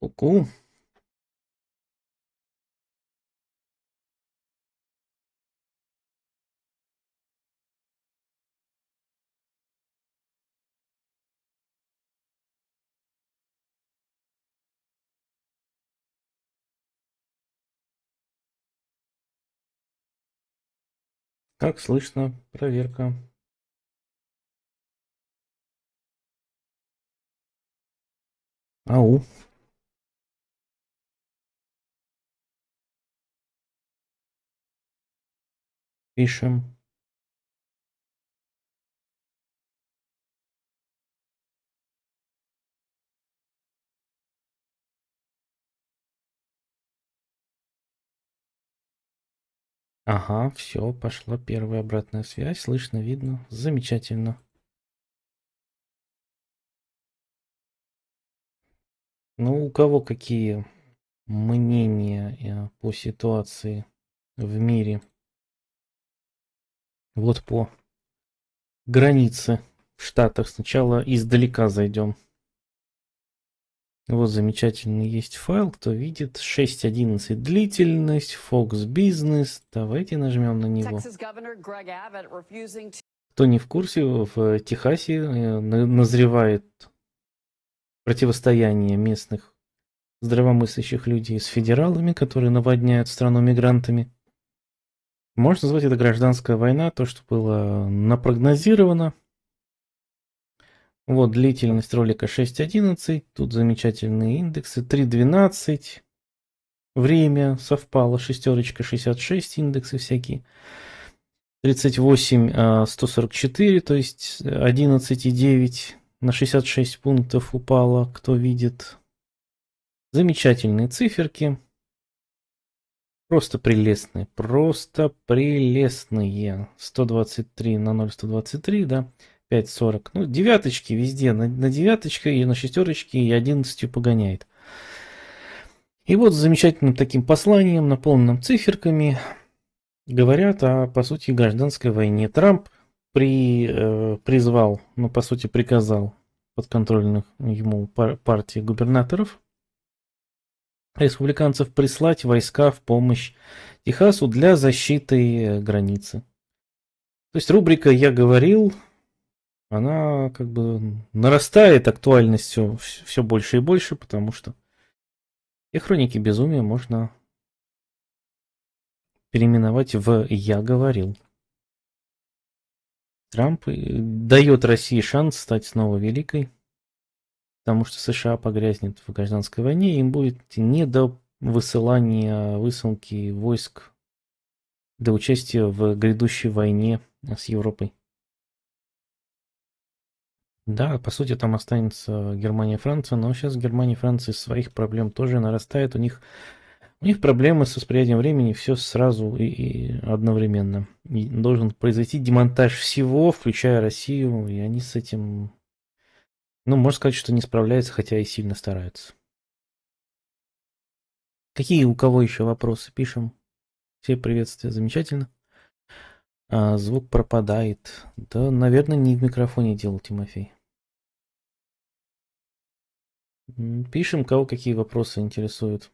Ку-ку. Как слышно? Проверка. Ау. пишем Ага, все, пошла первая обратная связь. Слышно, видно. Замечательно. Ну, у кого какие мнения э, по ситуации в мире? Вот по границе в Штатах. Сначала издалека зайдем. Вот замечательный есть файл, кто видит. 6.11 длительность, Fox Business. Давайте нажмем на него. Кто не в курсе, в Техасе э, назревает противостояние местных здравомыслящих людей с федералами, которые наводняют страну мигрантами. Можно назвать это гражданская война, то, что было напрогнозировано. Вот длительность ролика 6.11, тут замечательные индексы, 3.12, время совпало, шестерочка 66, индексы всякие. 38, 144, а, то есть 11,9 на 66 пунктов упало, кто видит. Замечательные циферки. Просто прелестные, просто прелестные. 123 на 0123, да, 5,40. Ну, девяточки везде, на, на девяточке и на шестерочке, и одиннадцатью погоняет. И вот с замечательным таким посланием, наполненным циферками, говорят о, по сути, гражданской войне. Трамп при, э, призвал, ну, по сути, приказал подконтрольных ему пар- партии губернаторов – республиканцев прислать войска в помощь Техасу для защиты э, границы. То есть рубрика «Я говорил», она как бы нарастает актуальностью все больше и больше, потому что и хроники безумия можно переименовать в «Я говорил». Трамп э, дает России шанс стать снова великой потому что США погрязнет в гражданской войне, им будет не до высылания высылки войск до участия в грядущей войне с Европой. Да, по сути, там останется Германия и Франция, но сейчас Германия и Франция из своих проблем тоже нарастает. У них, у них проблемы с восприятием времени, все сразу и, и одновременно. И должен произойти демонтаж всего, включая Россию, и они с этим ну, можно сказать, что не справляется, хотя и сильно стараются. Какие у кого еще вопросы? Пишем. Все приветствия, замечательно. А, звук пропадает. Да, наверное, не в микрофоне делал Тимофей. Пишем, кого какие вопросы интересуют.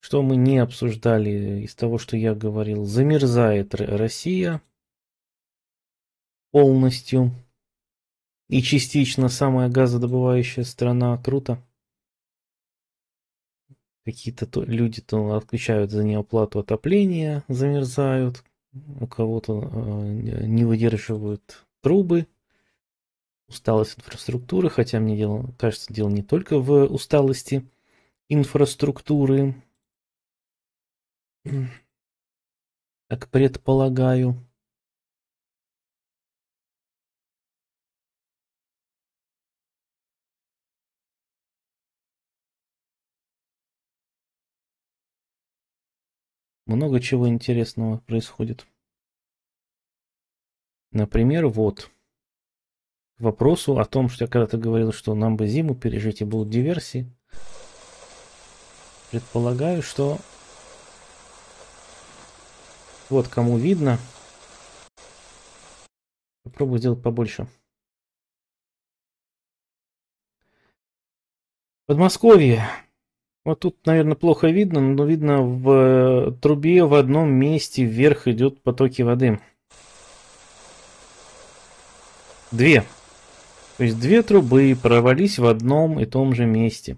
Что мы не обсуждали из того, что я говорил. Замерзает Россия полностью и частично самая газодобывающая страна, круто. Какие-то то, люди то отключают за неоплату отопления, замерзают, у кого-то э, не выдерживают трубы, усталость инфраструктуры, хотя мне дело, кажется, дело не только в усталости инфраструктуры, как предполагаю. много чего интересного происходит. Например, вот. К вопросу о том, что я когда-то говорил, что нам бы зиму пережить и будут диверсии. Предполагаю, что... Вот кому видно. Попробую сделать побольше. Подмосковье. Вот тут, наверное, плохо видно, но видно в э, трубе в одном месте вверх идет потоки воды. Две. То есть две трубы провались в одном и том же месте.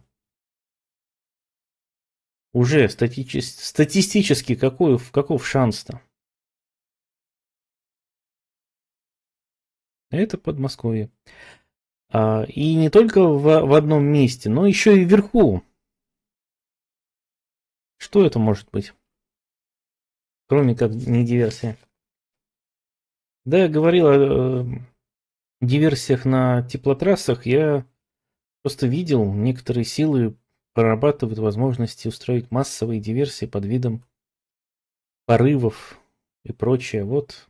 Уже статичес... статистически какой, каков шанс-то? Это Подмосковье. А, и не только в, в одном месте, но еще и вверху. Что это может быть? Кроме как не диверсия. Да, я говорил о э, диверсиях на теплотрассах. Я просто видел, некоторые силы прорабатывают возможности устроить массовые диверсии под видом порывов и прочее. Вот.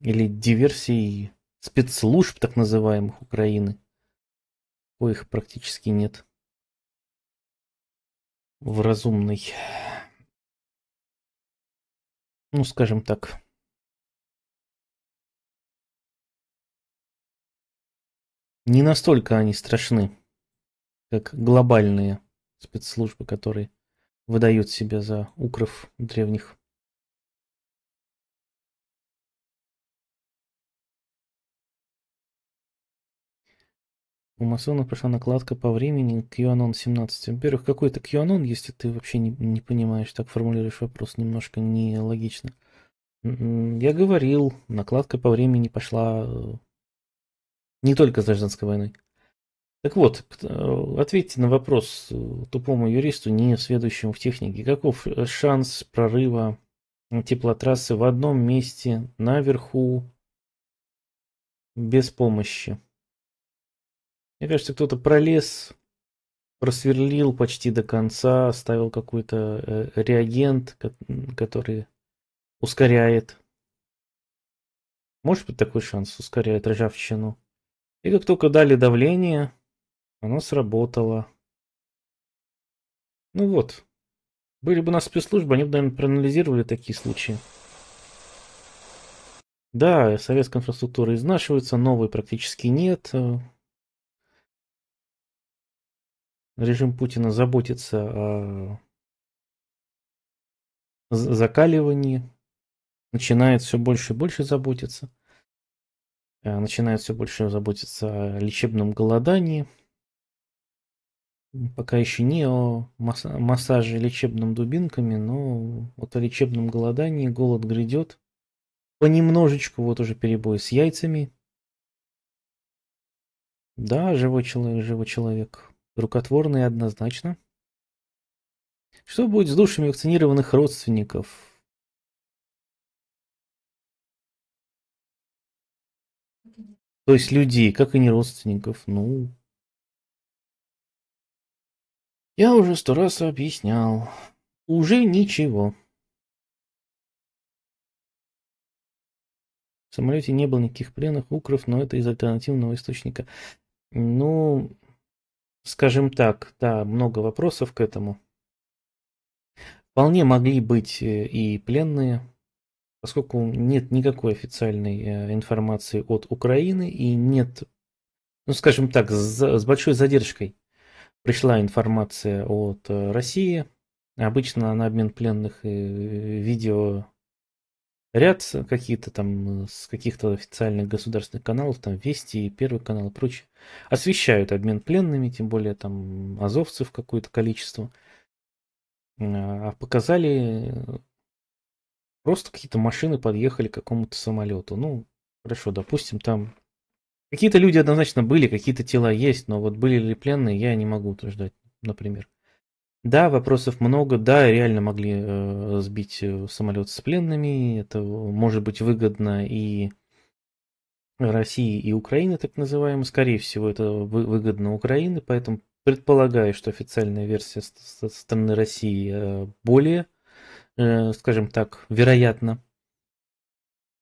Или диверсии спецслужб так называемых Украины, их практически нет в разумный, ну, скажем так, не настолько они страшны, как глобальные спецслужбы, которые выдают себя за укров древних. у масонов прошла накладка по времени QAnon 17. Во-первых, какой то QAnon, если ты вообще не, не понимаешь, так формулируешь вопрос, немножко нелогично. М-м, я говорил, накладка по времени пошла э, не только с гражданской войной. Так вот, э, ответьте на вопрос э, тупому юристу, не следующему в технике. Каков шанс прорыва теплотрассы в одном месте наверху без помощи? Мне кажется, кто-то пролез, просверлил почти до конца, оставил какой-то э, реагент, который ускоряет. Может быть такой шанс, ускоряет ржавчину. И как только дали давление, оно сработало. Ну вот. Были бы у нас спецслужбы, они бы, наверное, проанализировали такие случаи. Да, советская инфраструктура изнашивается, новой практически нет режим Путина заботится о закаливании, начинает все больше и больше заботиться, э, начинает все больше заботиться о лечебном голодании, пока еще не о массаже лечебным дубинками, но вот о лечебном голодании голод грядет. Понемножечку вот уже перебой с яйцами. Да, живой человек, живой человек рукотворные однозначно. Что будет с душами вакцинированных родственников? То есть людей, как и не родственников. Ну, я уже сто раз объяснял. Уже ничего. В самолете не было никаких пленных укров, но это из альтернативного источника. Ну, скажем так, да, много вопросов к этому. Вполне могли быть э, и пленные, поскольку нет никакой официальной э, информации от Украины и нет, ну скажем так, с, большой задержкой пришла информация от э, России. Обычно на обмен пленных и видео ряд э, какие-то там э, с каких-то официальных государственных каналов, там Вести и Первый канал и прочее, освещают обмен пленными, тем более там азовцев какое-то количество. А показали э, просто какие-то машины подъехали к какому-то самолету. Ну, хорошо, допустим, там какие-то люди однозначно были, какие-то тела есть, но вот были ли пленные, я не могу утверждать, например. Да, вопросов много. Да, реально могли э, сбить э, самолет с пленными. Это может быть выгодно и России, и Украине, так называемой. Скорее всего, это вы, выгодно Украине, поэтому предполагаю, что официальная версия со стороны России э, более, э, скажем так, вероятна.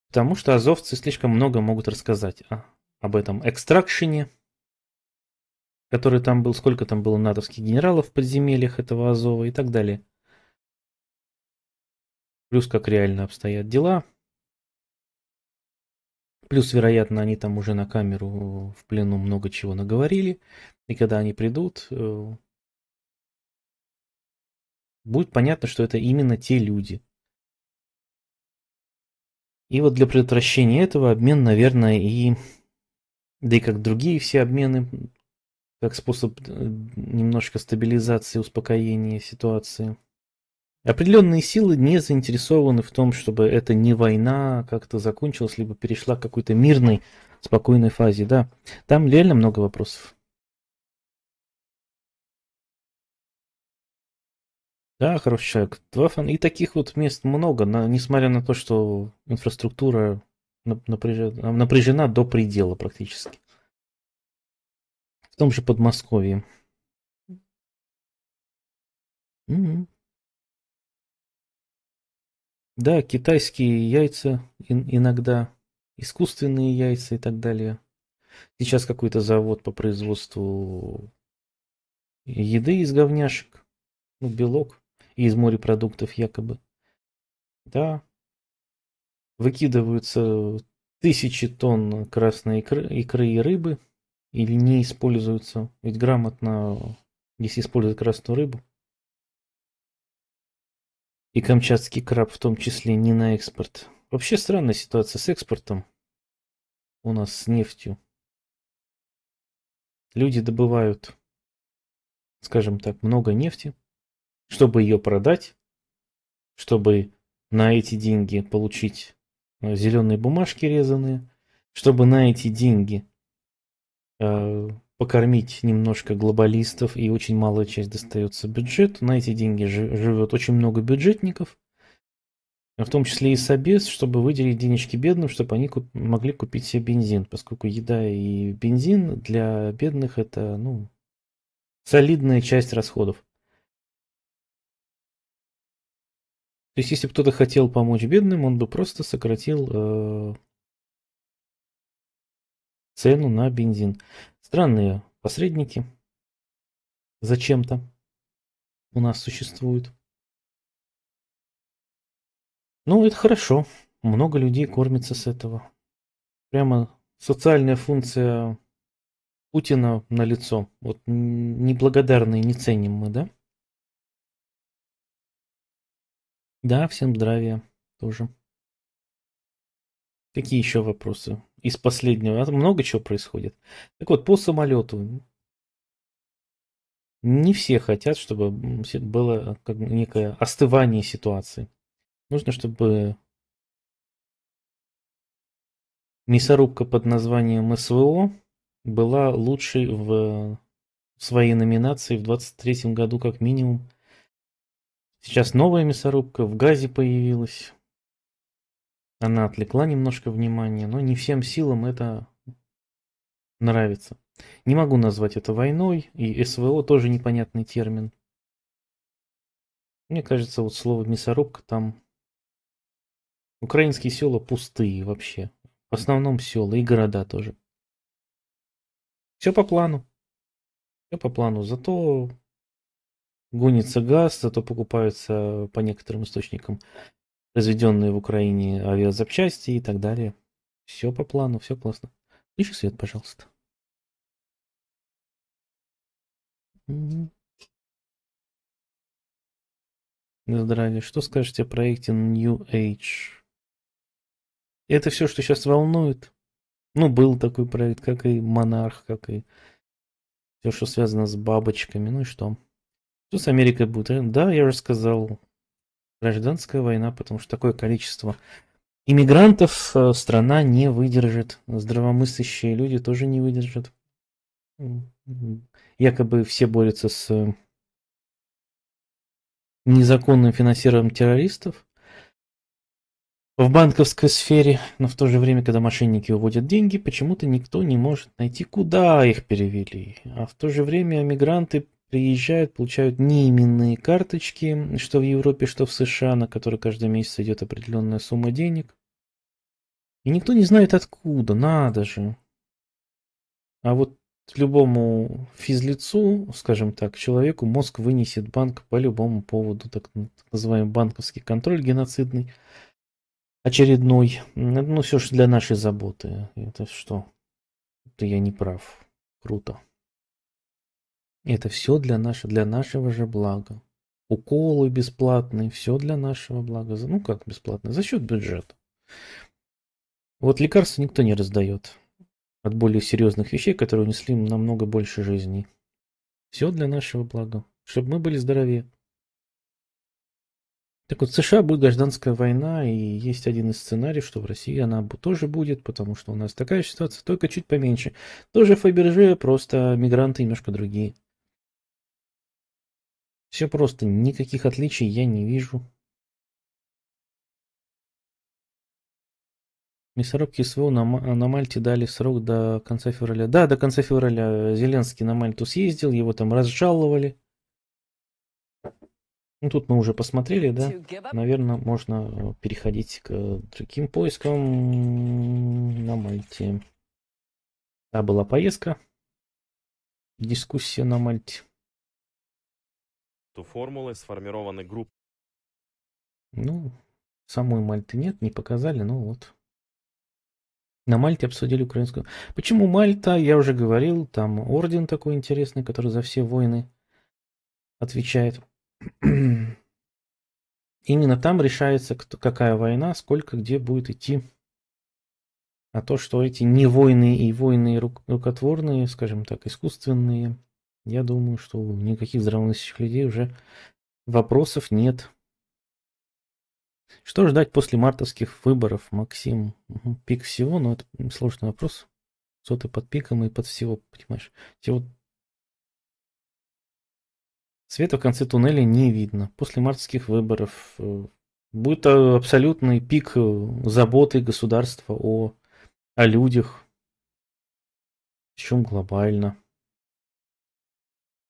Потому что азовцы слишком много могут рассказать о, а, об этом экстракшене, который там был, сколько там было натовских генералов в подземельях этого Азова и так далее. Плюс как реально обстоят дела. Плюс, вероятно, они там уже на камеру в плену много чего наговорили. И когда они придут, э, будет понятно, что это именно те люди. И вот для предотвращения этого обмен, наверное, и... Да и как другие все обмены как способ э, немножко стабилизации, успокоения ситуации. Определенные силы не заинтересованы в том, чтобы эта не война как-то закончилась, либо перешла к какой-то мирной, спокойной фазе. Да, там реально много вопросов. Да, хороший человек. Твафан. И таких вот мест много, на, несмотря на то, что инфраструктура напряжена, напряжена до предела практически том же Подмосковье. Угу. Да, китайские яйца иногда, искусственные яйца и так далее. Сейчас какой-то завод по производству еды из говняшек, ну, белок и из морепродуктов якобы. Да, выкидываются тысячи тонн красной икры, икры и рыбы – или не используются? Ведь грамотно, если используют красную рыбу, и камчатский краб в том числе не на экспорт. Вообще странная ситуация с экспортом у нас с нефтью. Люди добывают, скажем так, много нефти, чтобы ее продать, чтобы на эти деньги получить э, зеленые бумажки резанные чтобы на эти деньги Э, покормить немножко глобалистов, и очень малая часть достается бюджету. На эти деньги живет очень много бюджетников, в том числе и собес, чтобы выделить денежки бедным, чтобы они куп- могли купить себе бензин, поскольку еда и бензин для бедных это ну, солидная часть расходов. То есть, если кто-то хотел помочь бедным, он бы просто сократил э, цену на бензин. Странные посредники зачем-то у нас существуют. Ну, это хорошо. Много людей кормится с этого. Прямо социальная функция Путина на лицо. Вот неблагодарные не ценим мы, да? Да, всем здравия тоже. Какие еще вопросы? Из последнего. А там много чего происходит. Так вот, по самолету. Не все хотят, чтобы было э, как некое остывание ситуации. Нужно, чтобы мясорубка под названием СВО была лучшей в э, своей номинации в 23 году как минимум. Сейчас новая мясорубка в Газе появилась. Она отвлекла немножко внимания, но не всем силам это нравится. Не могу назвать это войной, и СВО тоже непонятный термин. Мне кажется, вот слово мясорубка там... Украинские села пустые вообще. В основном села и города тоже. Все по плану. Все по плану. Зато гонится газ, зато покупаются по некоторым источникам произведенные в Украине авиазапчасти и так далее. Все по плану, все классно. Включи свет, пожалуйста. Здравия. Что скажете о проекте New Age? Это все, что сейчас волнует. Ну, был такой проект, как и Монарх, как и все, что связано с бабочками. Ну и что? Что с Америкой будет? А? Да, я рассказал гражданская война, потому что такое количество иммигрантов э, страна не выдержит. Здравомыслящие люди тоже не выдержат. Якобы все борются с э, незаконным финансированием террористов в банковской сфере, но в то же время, когда мошенники уводят деньги, почему-то никто не может найти, куда их перевели. А в то же время мигранты приезжают, получают неименные карточки, что в Европе, что в США, на которые каждый месяц идет определенная сумма денег. И никто не знает откуда, надо же. А вот любому физлицу, скажем так, человеку мозг вынесет банк по любому поводу, так, называемый банковский контроль геноцидный, очередной. Ну, все же для нашей заботы. Это что? Это я не прав. Круто. Это все для, наше, для нашего же блага. Уколы бесплатные, все для нашего блага. Ну как бесплатно? За счет бюджета. Вот лекарства никто не раздает от более серьезных вещей, которые унесли намного больше жизней. Все для нашего блага, чтобы мы были здоровее. Так вот, в США будет гражданская война, и есть один из сценариев, что в России она тоже будет, потому что у нас такая ситуация, только чуть поменьше. Тоже Фаберже, просто мигранты немножко другие. Все просто, никаких отличий я не вижу. Мясорубки СВО на, на Мальте дали срок до конца февраля. Да, до конца февраля Зеленский на Мальту съездил, его там разжаловали. Ну, тут мы уже посмотрели, да? Наверное, можно переходить к другим поискам на Мальте. Да, была поездка. Дискуссия на Мальте тексту формулы сформированы группы. Ну, самой Мальты нет, не показали, но ну вот. На Мальте обсудили украинскую. Почему Мальта? Я уже говорил, там орден такой интересный, который за все войны отвечает. Именно там решается, кто, какая война, сколько где будет идти. А то, что эти не войны и войны рукотворные, скажем так, искусственные – я думаю, что у никаких здравомыслящих людей уже вопросов нет. Что ждать после мартовских выборов, Максим? Пик всего, но это сложный вопрос. Что ты под пиком и под всего, понимаешь? Всего... Света в конце туннеля не видно. После мартовских выборов э, будет э, абсолютный пик э, заботы государства о, о людях, причем глобально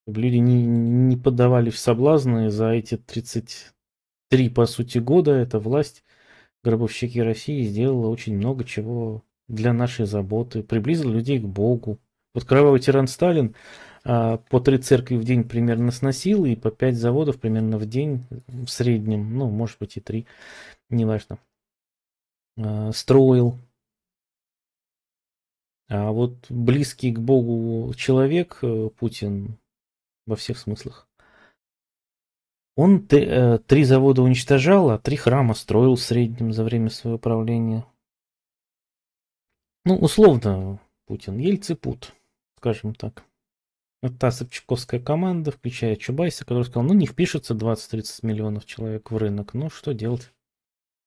чтобы люди не, не поддавали в соблазны за эти 33, по сути, года эта власть, гробовщики России, сделала очень много чего для нашей заботы, приблизила людей к Богу. Вот кровавый тиран Сталин а, по три церкви в день примерно сносил, и по пять заводов примерно в день в среднем, ну, может быть, и три, неважно, а, строил. А вот близкий к Богу человек, э, Путин, во всех смыслах. Он э, три завода уничтожал, а три храма строил в среднем за время своего правления. Ну, условно, Путин. Ельцепут, скажем так. Это та Собчаковская команда, включая Чубайса, который сказал, ну не впишется 20-30 миллионов человек в рынок, ну что делать?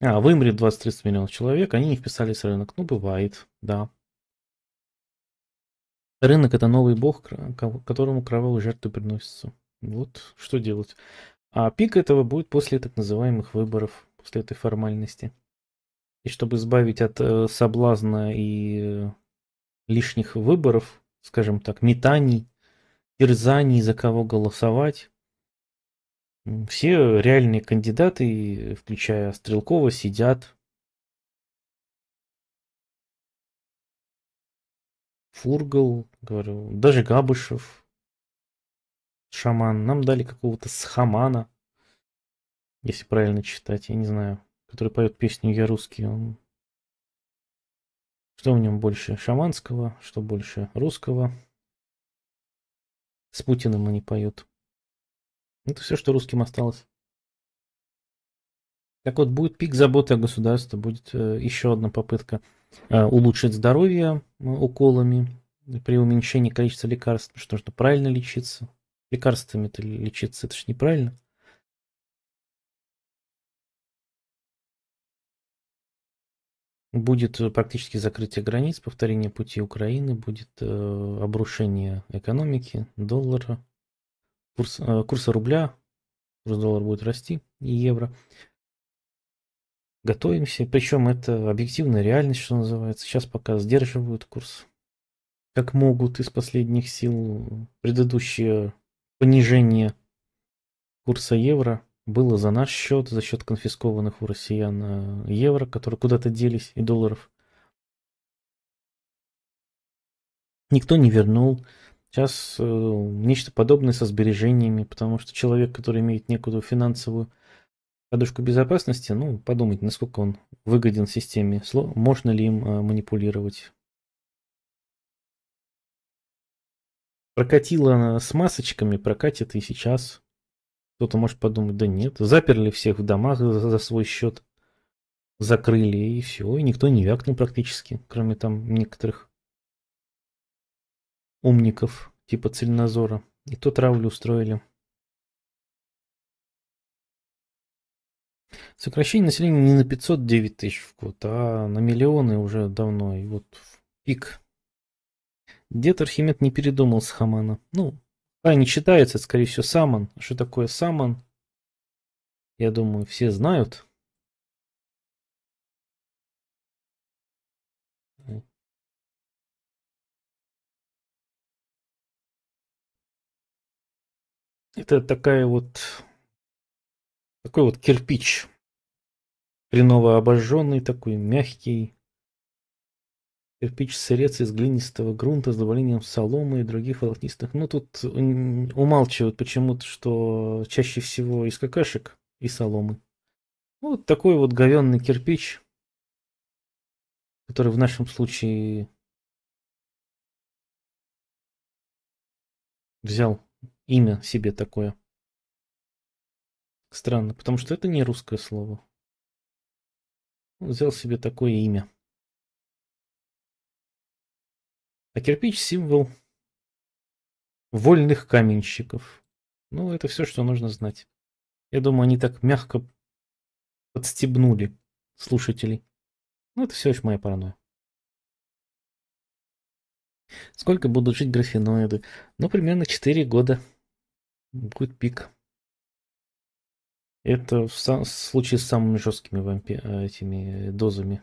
А, вымрет 20-30 миллионов человек, они не вписались в рынок. Ну, бывает, да. Рынок – это новый бог, которому кровавую жертву приносится. Вот что делать. А пик этого будет после так называемых выборов, после этой формальности. И чтобы избавить от э, соблазна и э, лишних выборов, скажем так, метаний, терзаний, за кого голосовать, все реальные кандидаты, включая Стрелкова, сидят Фургал, говорю, даже Габышев, шаман, нам дали какого-то схамана, если правильно читать, я не знаю, который поет песню «Я русский», он... Что в нем больше шаманского, что больше русского. С Путиным они поют. Это все, что русским осталось. Так вот, будет пик заботы о государстве, будет э, еще одна попытка э, улучшить здоровье э, уколами, при уменьшении количества лекарств, что нужно правильно лечиться. Лекарствами-то лечиться, это же неправильно. Будет э, практически закрытие границ, повторение пути Украины, будет э, обрушение экономики, доллара, курс, э, курса рубля, курс доллара будет расти и евро. Готовимся, причем это объективная реальность, что называется. Сейчас пока сдерживают курс как могут из последних сил. Предыдущее понижение курса евро было за наш счет, за счет конфискованных у россиян э, евро, которые куда-то делись, и долларов. Никто не вернул. Сейчас э, нечто подобное со сбережениями, потому что человек, который имеет некую финансовую подушку безопасности, ну, подумать, насколько он выгоден системе, можно ли им э, манипулировать. Прокатила э, с масочками, прокатит и сейчас. Кто-то может подумать, да нет, заперли всех в домах за свой счет, закрыли и все, и никто не вякнул практически, кроме там некоторых умников типа Цельнозора. И то травлю устроили. Сокращение населения не на 509 тысяч в год, а на миллионы уже давно. И вот пик Дед Архимед не передумал с Хамана. Ну, а не читается, скорее всего, Саман. А что такое Саман? Я думаю, все знают. Это такая вот такой вот кирпич, хреново обожженный, такой мягкий, Кирпич сырец из глинистого грунта с добавлением соломы и других волокнистых. Ну, тут умалчивают почему-то, что чаще всего из какашек и соломы. вот такой вот говенный кирпич, который в нашем случае взял имя себе такое. Странно, потому что это не русское слово. Он взял себе такое имя. А кирпич – символ вольных каменщиков. Ну, это все, что нужно знать. Я думаю, они так мягко подстебнули слушателей. Ну, это все лишь моя паранойя. Сколько будут жить графеноиды? Ну, примерно 4 года. Будет пик. Это в, в случае с самыми жесткими вампи- э, этими э, дозами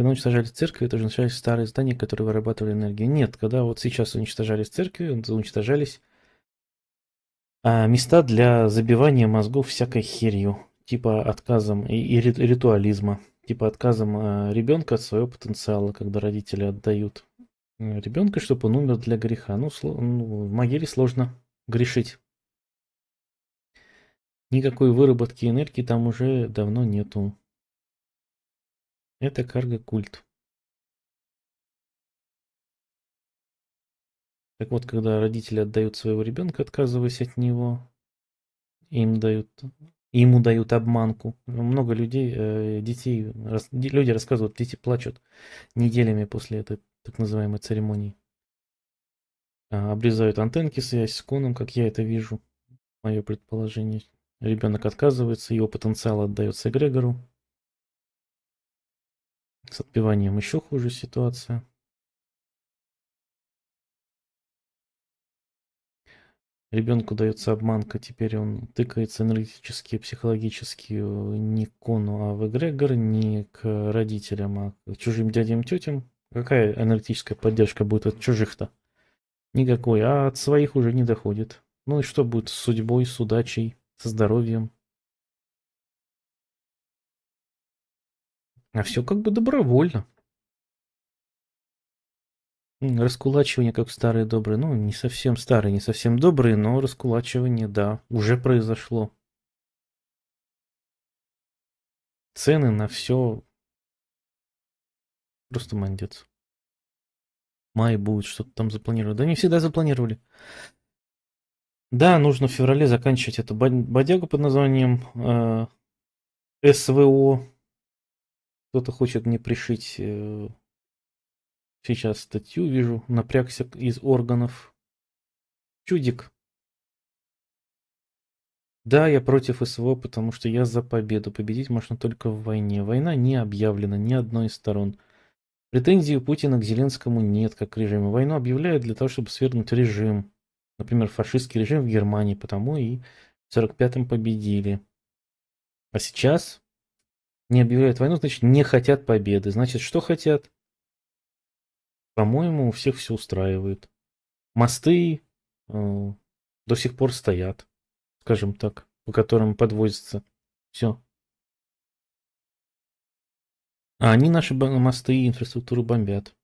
Когда уничтожали церкви, это уничтожали старые здания, которые вырабатывали энергию. Нет, когда вот сейчас уничтожались церкви, уничтожались а, места для забивания мозгов всякой херью, типа отказом и, и ритуализма, типа отказом а, ребенка от своего потенциала, когда родители отдают э, ребенка, чтобы он умер для греха. Ну, сло, ну в могиле сложно грешить. Никакой выработки энергии там уже давно нету. Это карго-культ. Так вот, когда родители отдают своего ребенка, отказываясь от него, им дают, ему дают обманку. Ну, много людей, э, детей, люди рассказывают, дети плачут неделями после этой так называемой церемонии. А, обрезают антенки, связь с коном, как я это вижу, мое предположение. Ребенок отказывается, его потенциал отдается эгрегору, с отбиванием еще хуже ситуация. Ребенку дается обманка, теперь он тыкается энергетически, психологически э, не к кону, а в эгрегор, не к родителям, а к чужим дядям, тетям. Какая энергетическая поддержка будет от чужих-то? Никакой, а от своих уже не доходит. Ну и что будет с судьбой, с удачей, со здоровьем? А все как бы добровольно. Раскулачивание, как в старые добрые. Ну, не совсем старые, не совсем добрые, но раскулачивание, да, уже произошло. Цены на все просто мандец. Май будет что-то там запланировать. Да не всегда запланировали. Да, нужно в феврале заканчивать эту бодягу под названием э, СВО кто-то хочет мне пришить э, сейчас статью, вижу, напрягся из органов. Чудик. Да, я против СВО, потому что я за победу. Победить можно только в войне. Война не объявлена ни одной из сторон. Претензий у Путина к Зеленскому нет, как к режиму. Войну объявляют для того, чтобы свергнуть режим. Например, фашистский режим в Германии, потому и в 45-м победили. А сейчас не объявляют войну, значит, не хотят победы. Значит, что хотят? По-моему, у всех все устраивает. Мосты э, до сих пор стоят, скажем так, по которым подвозится все. А они наши мосты и инфраструктуру бомбят.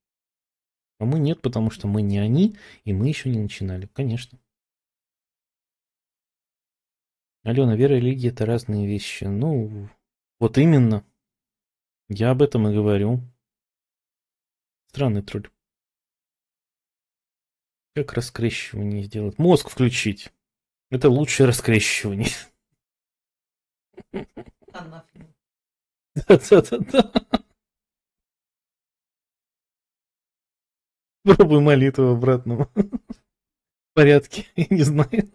А мы нет, потому что мы не они, и мы еще не начинали, конечно. Алена, вера и религия – это разные вещи. Ну, вот именно. Я об этом и говорю. Странный тролль. Как раскрещивание сделать? Мозг включить. Это лучшее раскрещивание. Да-да-да-да. Пробуй молитву обратно. В порядке, я не знаю.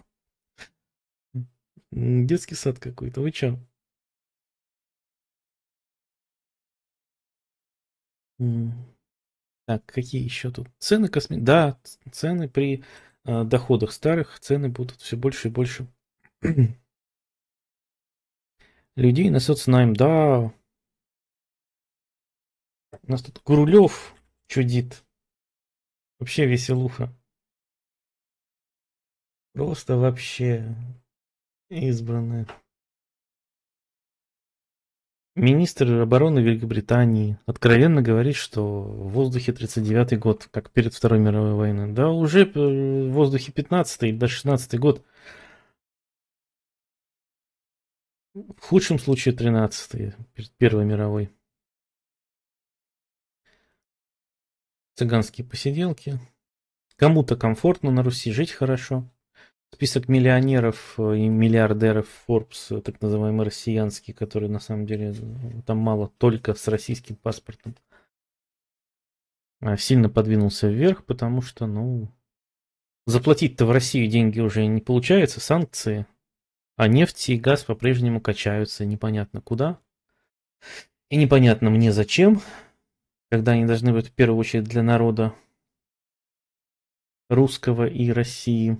Детский сад какой-то, вы чё? Так, какие еще тут? Цены косме... Да, цены при э, доходах старых, цены будут все больше и больше. Людей на соцнайм, да. У нас тут Гурулев чудит. Вообще веселуха. Просто вообще избранная. Министр обороны Великобритании откровенно говорит, что в воздухе 39-й год, как перед Второй мировой войной. Да уже э, в воздухе 15-й или 16-й год. В худшем случае 13-й, перед Первой мировой. Цыганские посиделки. Кому-то комфортно на Руси жить хорошо, список миллионеров э, и миллиардеров Forbes, э, так называемый россиянский, который на самом деле э, там мало только с российским паспортом, сильно подвинулся вверх, потому что, ну, заплатить-то в Россию деньги уже не получается, санкции, а нефть и газ по-прежнему качаются непонятно куда. И непонятно мне зачем, когда они должны быть в первую очередь для народа русского и России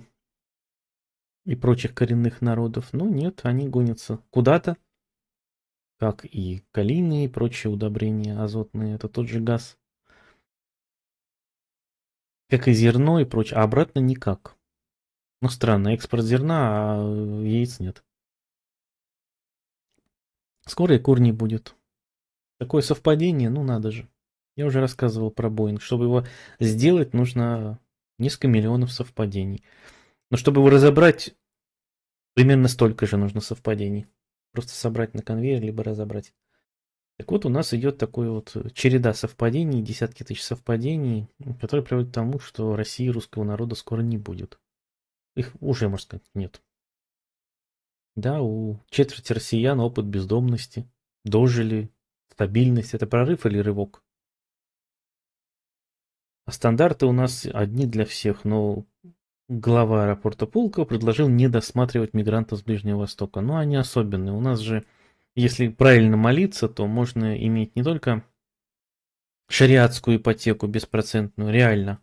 и прочих коренных народов, но ну, нет, они гонятся куда-то, как и калийные и прочие удобрения азотные, это тот же газ, как и зерно и прочее, а обратно никак. Ну странно, экспорт зерна, а э, яиц нет. Скоро и кур не будет. Такое совпадение, ну надо же. Я уже рассказывал про Боинг. Чтобы его сделать, нужно несколько миллионов совпадений. Но чтобы его разобрать, примерно столько же нужно совпадений. Просто собрать на конвейер, либо разобрать. Так вот, у нас идет такой вот э, череда совпадений, десятки тысяч совпадений, которые приводят к тому, что России русского народа скоро не будет. Их уже, можно сказать, нет. Да, у четверти россиян опыт бездомности, дожили, стабильность. Это прорыв или рывок? А стандарты у нас одни для всех, но глава аэропорта Пулкова предложил не досматривать мигрантов с Ближнего Востока. Но они особенные. У нас же, если правильно молиться, то можно иметь не только шариатскую ипотеку беспроцентную, реально,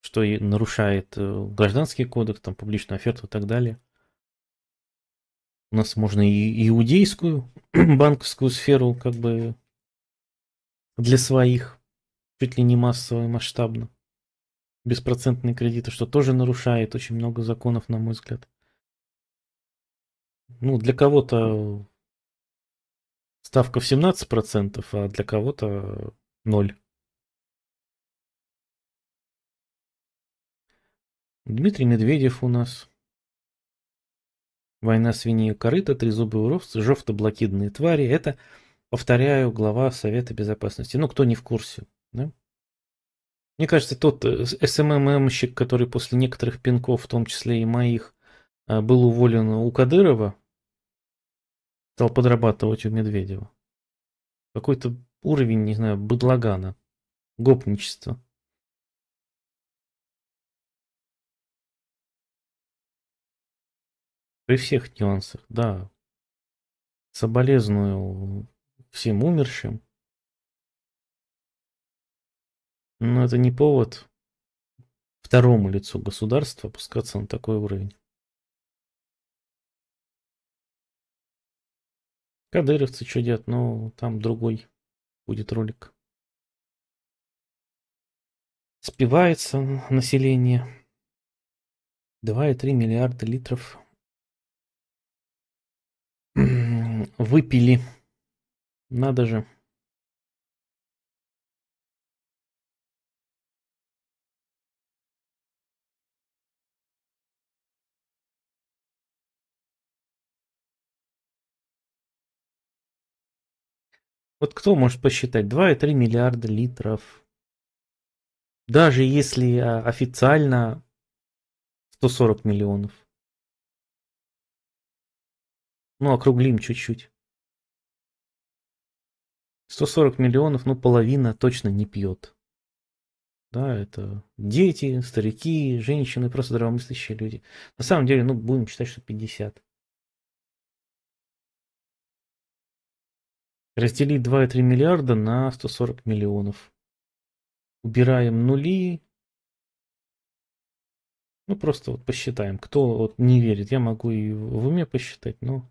что и нарушает э, гражданский кодекс, там, публичную оферту и так далее. У нас можно и иудейскую банковскую сферу как бы для своих, чуть ли не массово и масштабно беспроцентные кредиты, что тоже нарушает очень много законов, на мой взгляд. Ну, для кого-то ставка в 17%, а для кого-то 0. Дмитрий Медведев у нас. Война свиньи и корыта, трезубый уровцы, жовто-блокидные твари. Это, повторяю, глава Совета Безопасности. Ну, кто не в курсе, мне кажется, тот э, СММщик, который после некоторых пинков, в том числе и моих, э, был уволен у Кадырова, стал подрабатывать у Медведева. Какой-то уровень, не знаю, быдлагана, гопничества. При всех нюансах, да. Соболезную всем умершим. Но это не повод второму лицу государства опускаться на такой уровень. Кадыровцы чудят, но там другой будет ролик. Спивается население. 2,3 миллиарда литров выпили. Надо же. Вот кто может посчитать и 2,3 миллиарда литров? Даже если а, официально 140 миллионов. Ну, округлим чуть-чуть. 140 миллионов, ну, половина точно не пьет. Да, это дети, старики, женщины, просто здравомыслящие люди. На самом деле, ну, будем считать, что 50. Разделить 2,3 миллиарда на 140 миллионов. Убираем нули. Ну, просто вот посчитаем. Кто вот не верит, я могу и в уме посчитать, но...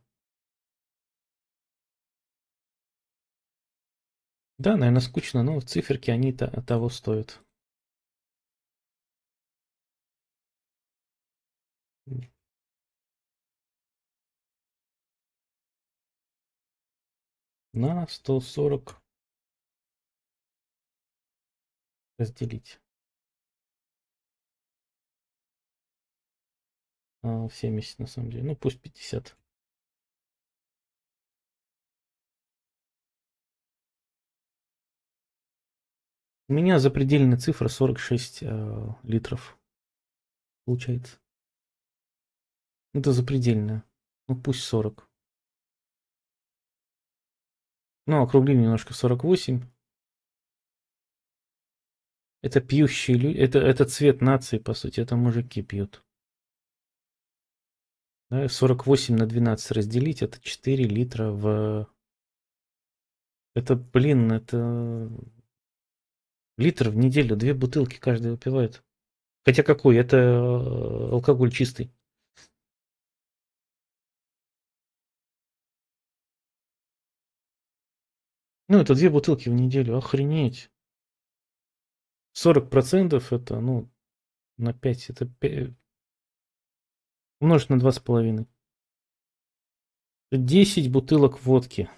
Да, наверное, скучно, но циферки они того стоят. на 140 разделить а, 70 на самом деле ну пусть 50 у меня запредельная цифра 46 э, литров получается это запредельная ну пусть 40 ну, округлим немножко в 48. Это пьющие люди, это, это цвет нации, по сути, это мужики пьют. Да, 48 на 12 разделить, это 4 литра в... Это, блин, это... Литр в неделю, две бутылки каждый выпивает. Хотя какой? Это э, алкоголь чистый. Ну, это две бутылки в неделю, охренеть. 40% это, ну, на 5, это 5, умножить на 2,5. 10 бутылок водки.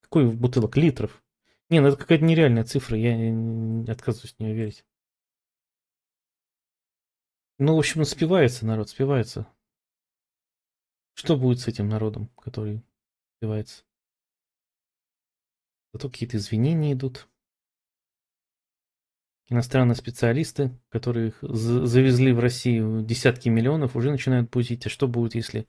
Какой бутылок? Литров. Не, ну это какая-то нереальная цифра, я отказываюсь в нее верить. Ну, в общем, спивается народ, спивается. Что будет с этим народом, который спивается? Зато какие-то извинения идут. Иностранные специалисты, которых завезли в Россию десятки миллионов, уже начинают пузить. А что будет, если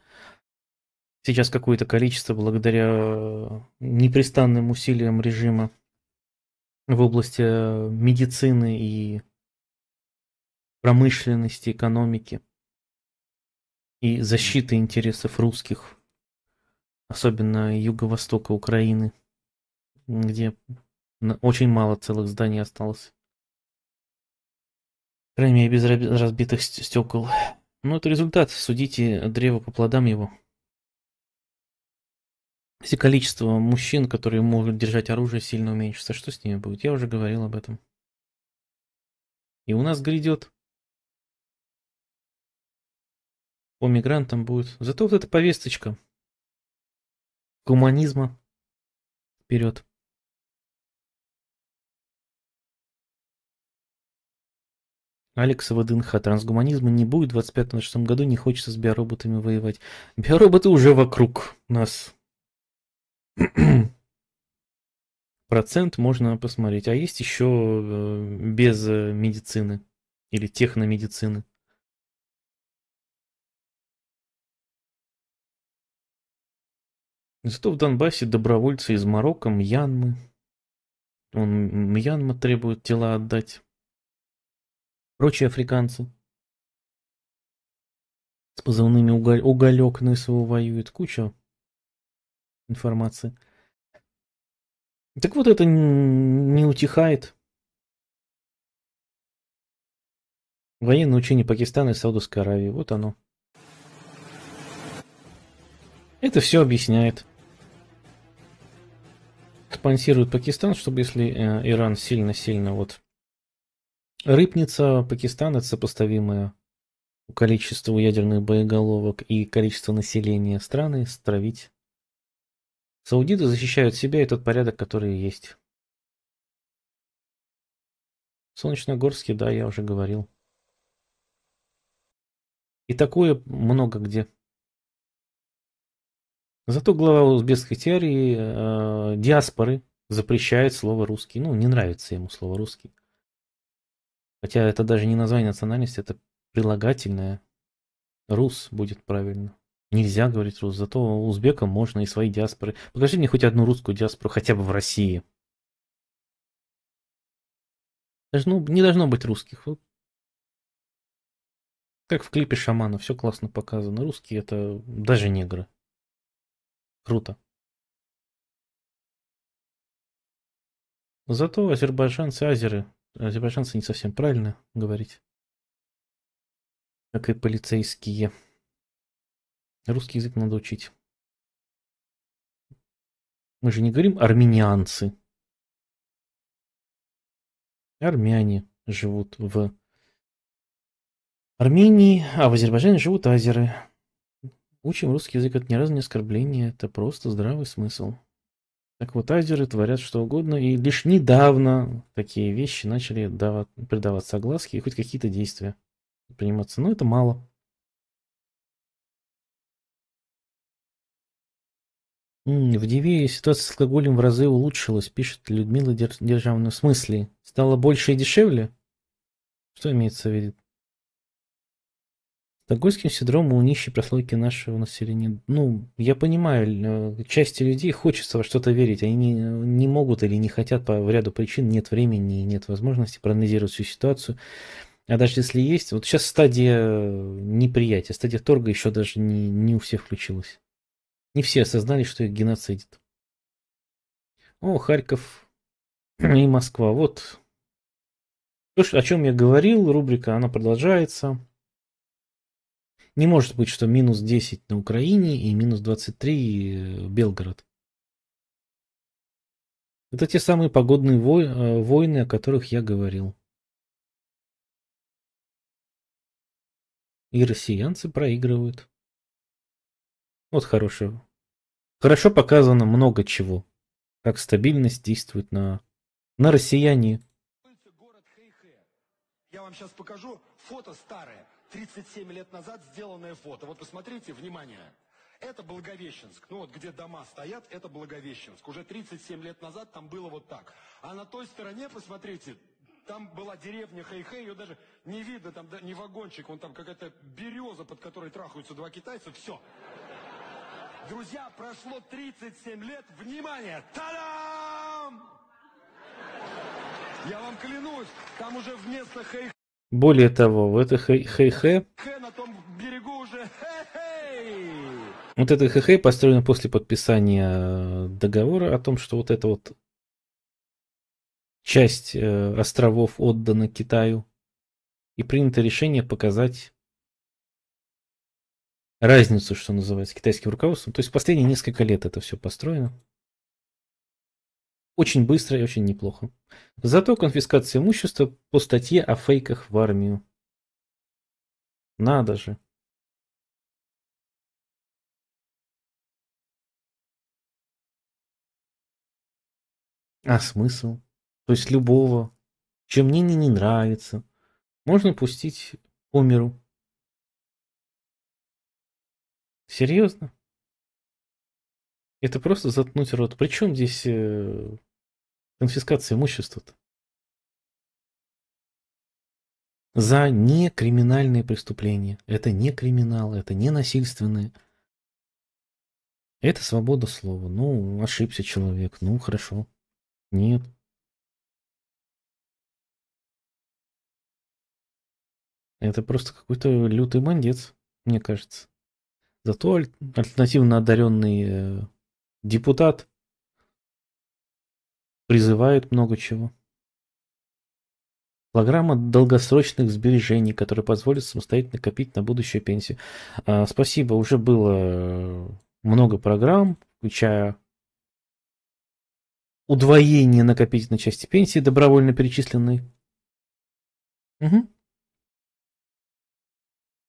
сейчас какое-то количество, благодаря э, непрестанным усилиям режима в области э, медицины и промышленности, экономики и защиты интересов русских, особенно Юго-Востока Украины – где очень мало целых зданий осталось. Крайне без разбитых стекол. Но ну, это результат. Судите древо по плодам его. Если количество мужчин, которые могут держать оружие, сильно уменьшится, что с ними будет? Я уже говорил об этом. И у нас грядет. По мигрантам будет. Зато вот эта повесточка гуманизма вперед. Алекса ВДНХ. Трансгуманизма не будет в 25-26 году, не хочется с биороботами воевать. Биороботы уже вокруг нас. Процент можно посмотреть. А есть еще э, без э, медицины или техномедицины? Зато в Донбассе добровольцы из Марокко, Мьянмы. Он, Мьянма требует тела отдать прочие африканцы. С позывными уголь, «Уголек» Нысову воюет. Куча информации. Так вот это не утихает. Военные учения Пакистана и Саудовской Аравии. Вот оно. Это все объясняет. Спонсирует Пакистан, чтобы если э, Иран сильно-сильно вот Рыбница, Пакистан – это сопоставимое по количеству ядерных боеголовок и количеству населения страны стравить. Саудиты защищают себя и тот порядок, который есть. Солнечногорске, да, я уже говорил. И такое много где. Зато глава узбекской теории э, диаспоры запрещает слово русский. Ну, не нравится ему слово русский. Хотя это даже не название национальности, это прилагательное. Рус будет правильно. Нельзя говорить рус, зато узбекам можно и свои диаспоры. Покажи мне хоть одну русскую диаспору, хотя бы в России. Должно, не должно быть русских. Как в клипе шамана, все классно показано. Русские это даже негры. Круто. Зато азербайджанцы азеры а азербайджанцы не совсем правильно говорить. Как и полицейские. Русский язык надо учить. Мы же не говорим армянианцы. Армяне живут в Армении, а в Азербайджане живут азеры. Учим русский язык, это ни разу не оскорбление, это просто здравый смысл. Так вот Акватайзеры творят что угодно, и лишь недавно такие вещи начали давать, придаваться огласке и хоть какие-то действия приниматься. Но это мало. В Дивее ситуация с алкоголем в разы улучшилась, пишет Людмила Державна. В смысле? Стало больше и дешевле? Что имеется в виду? Стокгольмским синдромом у нищей прослойки нашего населения. Ну, я понимаю, э, части людей хочется во что-то верить. Они не, не могут или не хотят по ряду причин. Нет времени, нет возможности проанализировать всю ситуацию. А даже если есть, вот сейчас стадия э, неприятия, стадия торга еще даже не, не у всех включилась. Не все осознали, что их геноцидит. О, Харьков и Москва. Вот то, о чем я говорил, рубрика, она продолжается. Не может быть, что минус 10 на Украине и минус 23 э, Белгород. Это те самые погодные вой, э, войны, о которых я говорил. И россиянцы проигрывают. Вот хорошего. Хорошо показано много чего. Как стабильность действует на, на россияне. Я вам сейчас покажу фото старое. 37 лет назад сделанное фото. Вот посмотрите, внимание. Это Благовещенск. Ну вот где дома стоят, это Благовещенск. Уже 37 лет назад там было вот так. А на той стороне, посмотрите, там была деревня Хэйхэй, ее даже не видно, там да, не вагончик, он там какая-то береза, под которой трахаются два китайца, все. Друзья, прошло 37 лет, внимание, та-дам! Я вам клянусь, там уже вместо Хэйхэй более того, в это хэ-хэ... Вот это хэ-хэ построено после подписания договора о том, что вот эта вот часть э, островов отдана Китаю. И принято решение показать разницу, что называется, китайским руководством. То есть последние несколько лет это все построено. Очень быстро и очень неплохо. Зато конфискация имущества по статье о фейках в армию. Надо же. А смысл? То есть любого, чем мне не нравится, можно пустить по миру. Серьезно? Это просто заткнуть рот. Причем здесь э, конфискация имущества -то. За некриминальные преступления. Это не криминал, это не насильственные. Это свобода слова. Ну, ошибся человек. Ну, хорошо. Нет. Это просто какой-то лютый бандец, мне кажется. Зато аль- альтернативно одаренный э, депутат призывают много чего. Программа долгосрочных сбережений, которая позволит самостоятельно копить на будущую пенсию. А, спасибо, уже было э, много программ, включая удвоение накопительной части пенсии, добровольно перечисленной. Угу.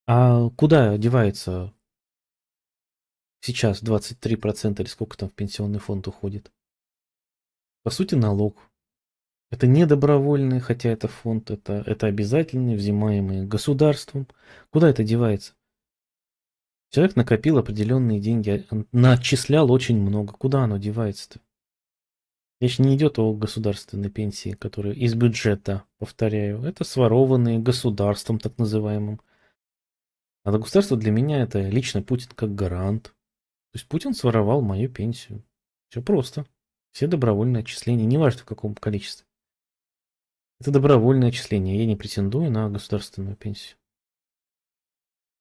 А куда девается сейчас 23% или сколько там в пенсионный фонд уходит? по сути, налог. Это не добровольный, хотя это фонд, это, это обязательный, взимаемый государством. Куда это девается? Человек накопил определенные деньги, а начислял очень много. Куда оно девается-то? Речь не идет о государственной пенсии, которая из бюджета, повторяю, это сворованные государством так называемым. А государство для меня это лично Путин как гарант. То есть Путин своровал мою пенсию. Все просто. Все добровольные отчисления, неважно в каком количестве. Это добровольное отчисление, я не претендую на государственную пенсию.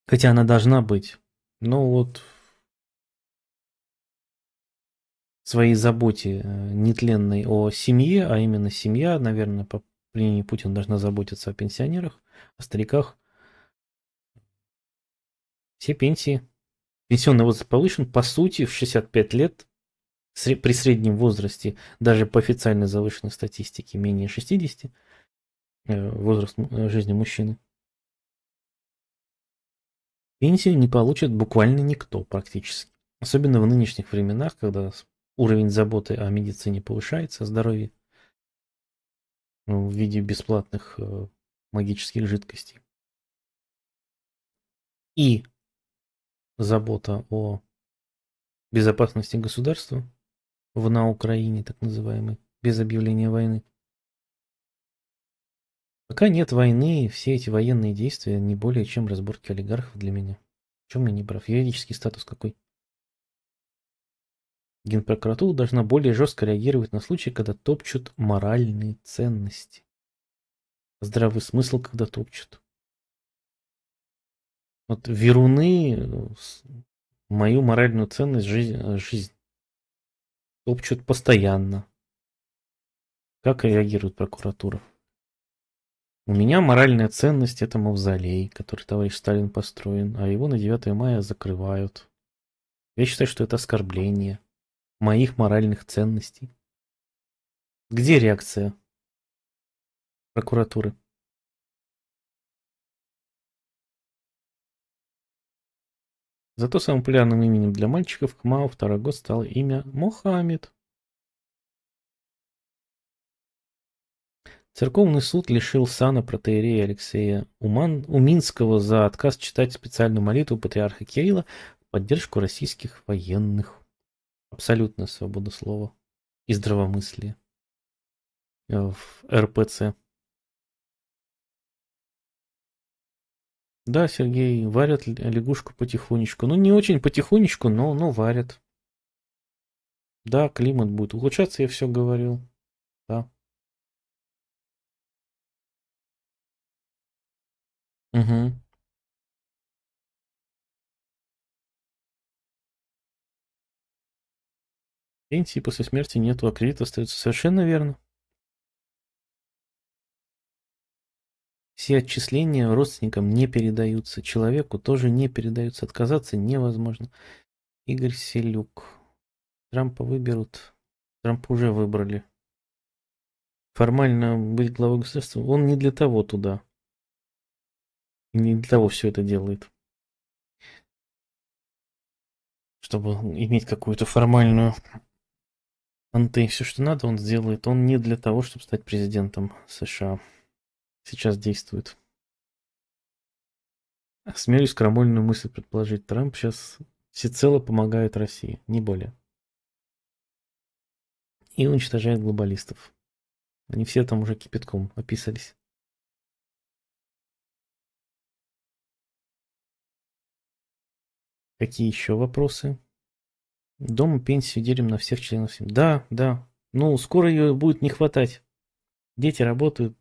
Хотя она должна быть. Но вот в своей заботе э, нетленной о семье, а именно семья, наверное, по мнению Путина должна заботиться о пенсионерах, о стариках. Все пенсии. Пенсионный возраст повышен, по сути, в 65 лет при среднем возрасте, даже по официально завышенной статистике, менее 60, э, возраст э, жизни мужчины, пенсию не получит буквально никто практически. Особенно в нынешних временах, когда уровень заботы о медицине повышается, о здоровье ну, в виде бесплатных э, магических жидкостей. И забота о безопасности государства – в на Украине, так называемой, без объявления войны. Пока нет войны, все эти военные действия не более чем разборки олигархов для меня. В чем я не прав? Юридический статус какой? Генпрокуратура должна более жестко реагировать на случаи, когда топчут моральные ценности. Здравый смысл, когда топчут. Вот веруны э, мою моральную ценность жизнь, жизнь Топчут постоянно. Как реагирует прокуратура? У меня моральная ценность – это мавзолей, который товарищ Сталин построен, а его на 9 мая закрывают. Я считаю, что это оскорбление моих моральных ценностей. Где реакция прокуратуры? Зато самым популярным именем для мальчиков к Мao второй год стало имя Мохаммед. Церковный суд лишил сана протеерея Алексея Уман, Уминского за отказ читать специальную молитву патриарха Кирилла в поддержку российских военных. Абсолютная свобода слова и здравомыслие э, в РПЦ. Да, Сергей, варят лягушку потихонечку. Ну, не очень потихонечку, но, но варят. Да, климат будет улучшаться, я все говорил. Да. Угу. Пенсии после смерти нету, а кредит остается. Совершенно верно. все отчисления родственникам не передаются, человеку тоже не передаются, отказаться невозможно. Игорь Селюк. Трампа выберут. Трампа уже выбрали. Формально быть главой государства, он не для того туда. И не для того все это делает. Чтобы иметь какую-то формальную анты. Все, что надо, он сделает. Он не для того, чтобы стать президентом США сейчас действует. Смеюсь крамольную мысль предположить, Трамп сейчас всецело помогает России, не более. И уничтожает глобалистов. Они все там уже кипятком описались. Какие еще вопросы? Дома пенсию делим на всех членов семьи. Да, да. Ну, скоро ее будет не хватать. Дети работают,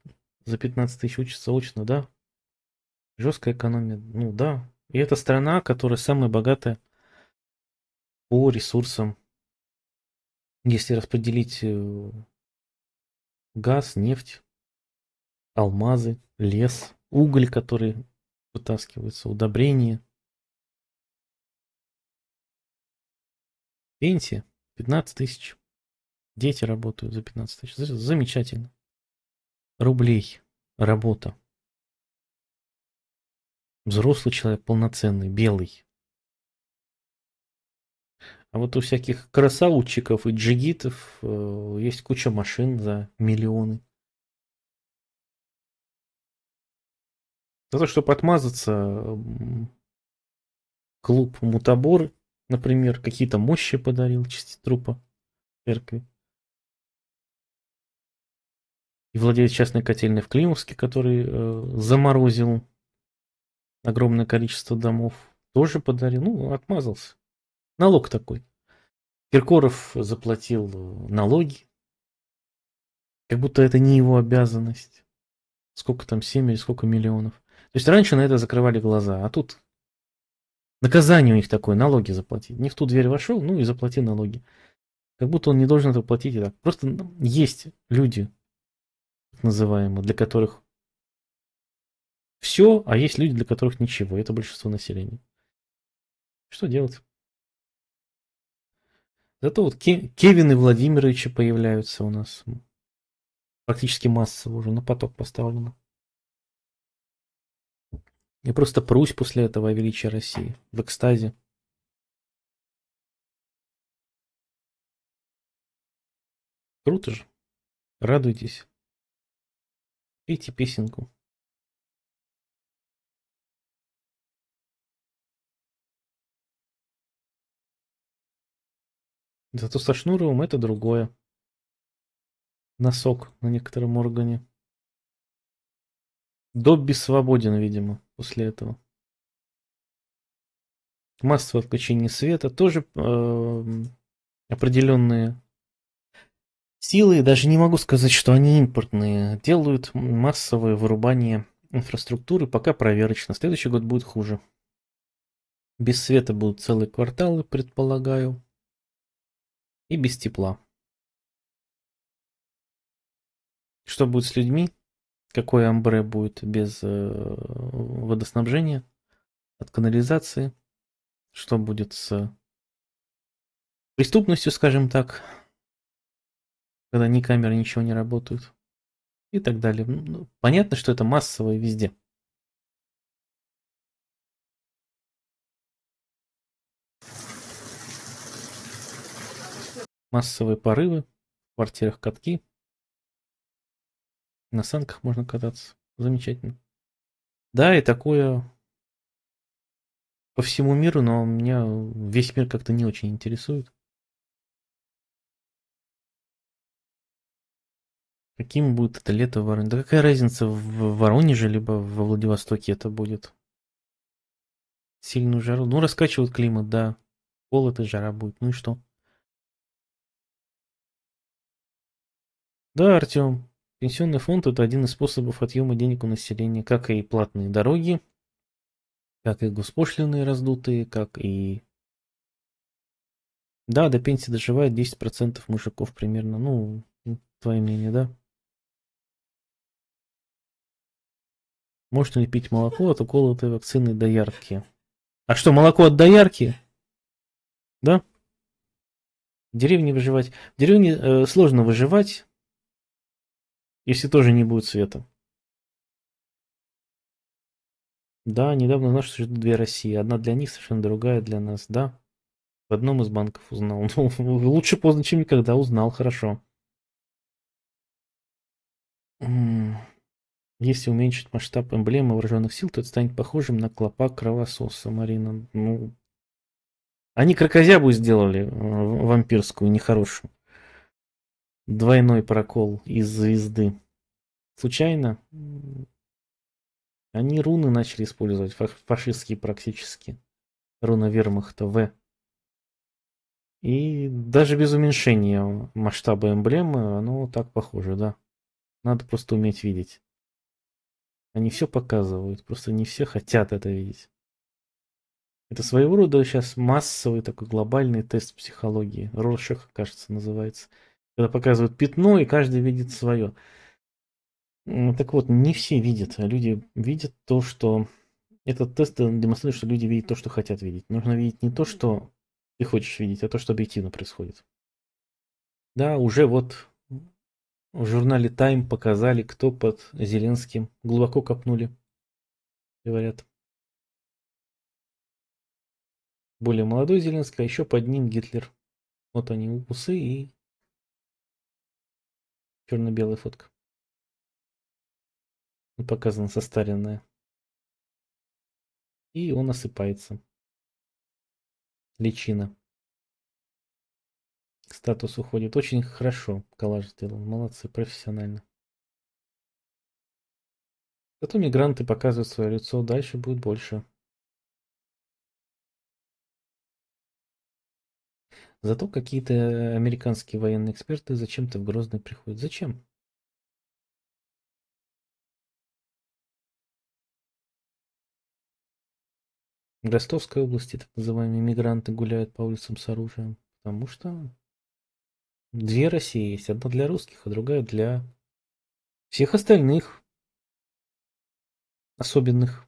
за 15 тысяч учатся очно, да. Жесткая экономия, ну да. И это страна, которая самая богатая по ресурсам. Если распределить э, газ, нефть, алмазы, лес, уголь, который вытаскивается, удобрения. Пенсия 15 тысяч. Дети работают за 15 тысяч. Замечательно рублей. Работа. Взрослый человек, полноценный, белый. А вот у всяких красаутчиков и джигитов э, есть куча машин за миллионы. За то, чтобы отмазаться, клуб Мутабор, например, какие-то мощи подарил части трупа церкви и владелец частной котельной в Климовске, который э, заморозил огромное количество домов, тоже подарил, ну, отмазался. Налог такой. Киркоров заплатил налоги, как будто это не его обязанность. Сколько там, 7 или сколько миллионов. То есть раньше на это закрывали глаза, а тут наказание у них такое, налоги заплатить. Не в ту дверь вошел, ну и заплати налоги. Как будто он не должен это платить и так. Просто ну, есть люди, называемые, для которых все, а есть люди, для которых ничего. Это большинство населения. Что делать? Зато вот Кевин и Владимировичи появляются у нас практически массово уже на поток поставлено. Я просто прусь после этого о величии России в экстазе. Круто же. Радуйтесь. Пейте песенку. Зато со Шнуровым это другое. Носок на некотором органе. Добби свободен, видимо, после этого. Массовое отключение света тоже э, определенные Силы, даже не могу сказать, что они импортные, делают массовое вырубание инфраструктуры, пока проверочно. Следующий год будет хуже. Без света будут целые кварталы, предполагаю. И без тепла. Что будет с людьми? Какое амбре будет без э, водоснабжения, от канализации? Что будет с преступностью, скажем так? когда ни камеры, ничего не работают. И так далее. Ну, понятно, что это массово и везде. Массовые порывы, в квартирах катки. На санках можно кататься. Замечательно. Да, и такое по всему миру, но меня весь мир как-то не очень интересует. Каким будет это лето в Воронеже? Да какая разница, в Воронеже либо во Владивостоке это будет? Сильную жару. Ну, раскачивают климат, да. Холод и жара будет. Ну и что? Да, Артем. Пенсионный фонд – это один из способов отъема денег у населения, как и платные дороги, как и госпошлины раздутые, как и... Да, до пенсии доживает 10% мужиков примерно. Ну, твое мнение, да? Можно ли пить молоко от уколотой вакцины доярки? А что, молоко от доярки? Да? В деревне выживать. В деревне э, сложно выживать, если тоже не будет света. Да, недавно узнал, что ждут две России. Одна для них, совершенно другая для нас, да? В одном из банков узнал. Ну, лучше поздно, чем никогда. Узнал, хорошо. Если уменьшить масштаб эмблемы вооруженных сил, то это станет похожим на клопа кровососа, Марина. Ну, они крокозябу сделали э, вампирскую, нехорошую. Двойной прокол из звезды. Случайно они руны начали использовать, фашистские практически. Руна вермахта В. И даже без уменьшения масштаба эмблемы, оно так похоже, да. Надо просто уметь видеть. Они все показывают, просто не все хотят это видеть. Это своего рода сейчас массовый такой глобальный тест психологии. Роршах, кажется, называется. Когда показывают пятно, и каждый видит свое. Так вот, не все видят. Люди видят то, что... Этот тест демонстрирует, что люди видят то, что хотят видеть. Нужно видеть не то, что ты хочешь видеть, а то, что объективно происходит. Да, уже вот в журнале Time показали, кто под Зеленским. Глубоко копнули, говорят. Более молодой Зеленский, а еще под ним Гитлер. Вот они, усы и черно-белая фотка. Ну, Показана состаренная. И он осыпается. Личина статус уходит. Очень хорошо коллаж сделан. Молодцы, профессионально. Зато мигранты показывают свое лицо. Дальше будет больше. Зато какие-то американские военные эксперты зачем-то в Грозный приходят. Зачем? В Ростовской области так называемые мигранты гуляют по улицам с оружием, потому что две России есть. Одна для русских, а другая для всех остальных особенных.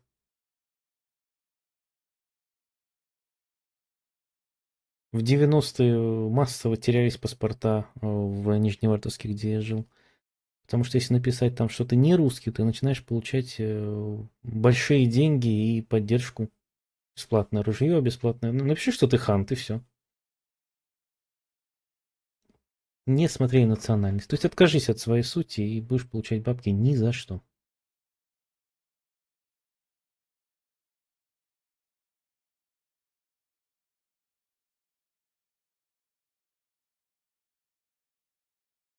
В 90-е массово терялись паспорта э, в Нижневартовске, где я жил. Потому что если написать там, что то не русский, ты начинаешь получать э, большие деньги и поддержку. Бесплатное ружье, бесплатное... Ну, напиши, что ты хан, ты все. не смотри на национальность. То есть откажись от своей сути и будешь получать бабки ни за что.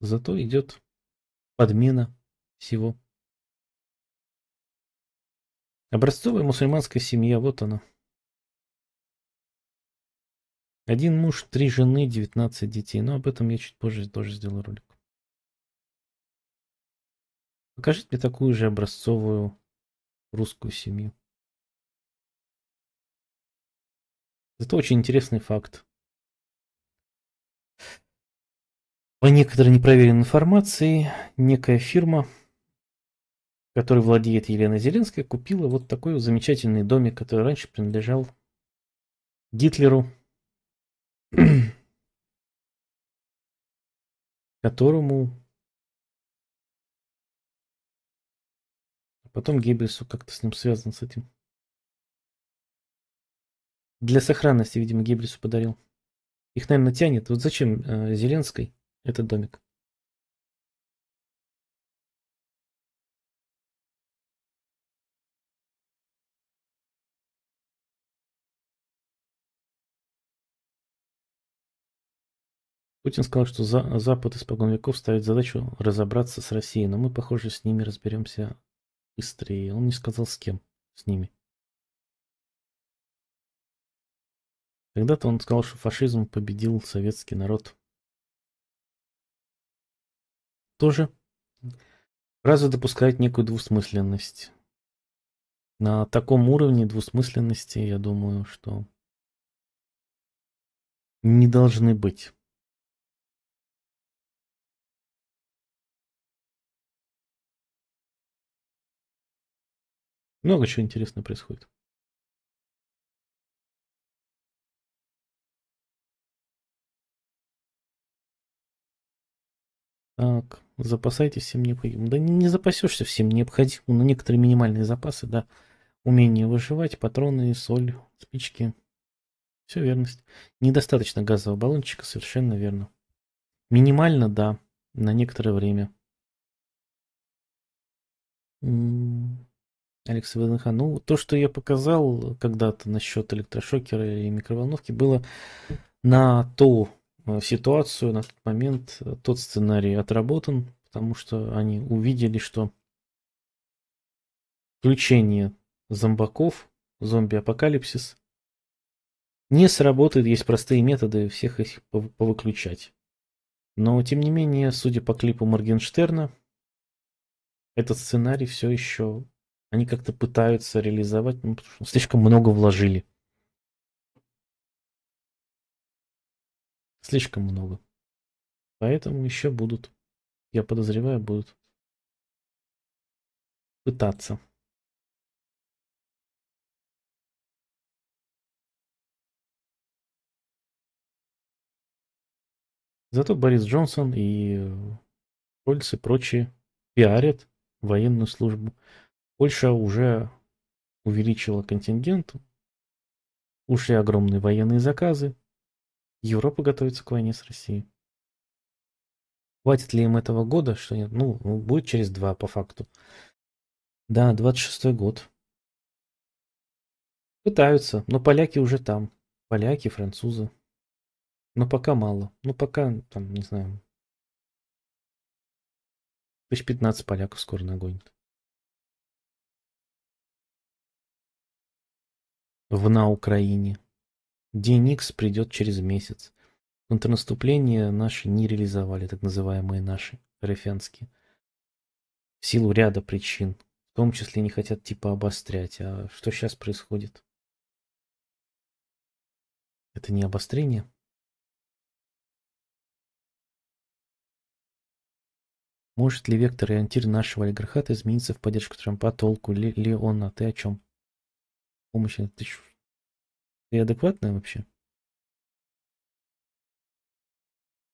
Зато идет подмена всего. Образцовая мусульманская семья, вот она. Один муж, три жены, 19 детей. Но об этом я чуть позже тоже сделаю ролик. Покажите мне такую же образцовую русскую семью. Это очень интересный факт. По некоторой непроверенной информации, некая фирма, которой владеет Елена Зеленская, купила вот такой вот замечательный домик, который раньше принадлежал Гитлеру которому потом Геббельсу как-то с ним связан с этим. Для сохранности, видимо, Геббельсу подарил. Их, наверное, тянет. Вот зачем э, Зеленской этот домик? Путин сказал, что за, Запад испокон веков ставит задачу разобраться с Россией, но мы, похоже, с ними разберемся быстрее. Он не сказал с кем, с ними. Когда-то он сказал, что фашизм победил советский народ. Тоже Разве допускает некую двусмысленность. На таком уровне двусмысленности, я думаю, что не должны быть. Много чего интересного происходит. Так, запасайтесь всем необходимым. Да не запасешься всем необходимым, но некоторые минимальные запасы, да. Умение выживать, патроны, соль, спички. Все верность. Недостаточно газового баллончика, совершенно верно. Минимально, да, на некоторое время. Алекс ВДНХ. Ну, то, что я показал когда-то насчет электрошокера и микроволновки, было на ту э, ситуацию, на тот момент э, тот сценарий отработан, потому что они увидели, что включение зомбаков, зомби-апокалипсис не сработает, есть простые методы всех их повыключать. Но, тем не менее, судя по клипу Моргенштерна, этот сценарий все еще они как-то пытаются реализовать, ну, потому что слишком много вложили. Слишком много. Поэтому еще будут. Я подозреваю, будут пытаться. Зато Борис Джонсон и Кольц э, и прочие пиарят военную службу. Польша уже увеличила контингент, ушли огромные военные заказы. Европа готовится к войне с Россией. Хватит ли им этого года, что нет? Ну, ну, будет через два по факту. Да, 26-й год. Пытаются, но поляки уже там. Поляки, французы. Но пока мало. Ну, пока, там, не знаю. Тысяч 15 поляков скоро нагонят. в на Украине. День Икс придет через месяц. Контрнаступление наши не реализовали, так называемые наши, рефенские. В силу ряда причин. В том числе не хотят типа обострять. А что сейчас происходит? Это не обострение? Может ли вектор и антир нашего олигархата измениться в поддержку Трампа? Толку ли, ли он? А ты о чем? помощи. Ты, ч... Ты адекватная вообще?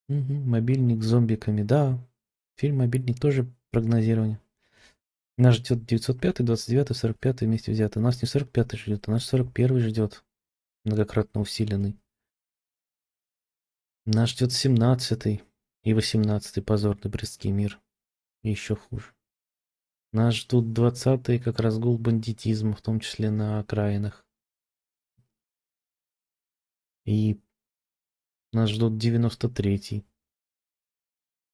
Угу, мобильник с зомбиками, да. Фильм «Мобильник» тоже прогнозирование. Нас ждет 905, 29, 45 вместе взято. Нас не 45 ждет, а нас 41 ждет. Многократно усиленный. Нас ждет 17 и 18 позорный Брестский мир. И еще хуже. Нас ждут двадцатые, как разгул бандитизма, в том числе на окраинах. И нас ждут девяносто третий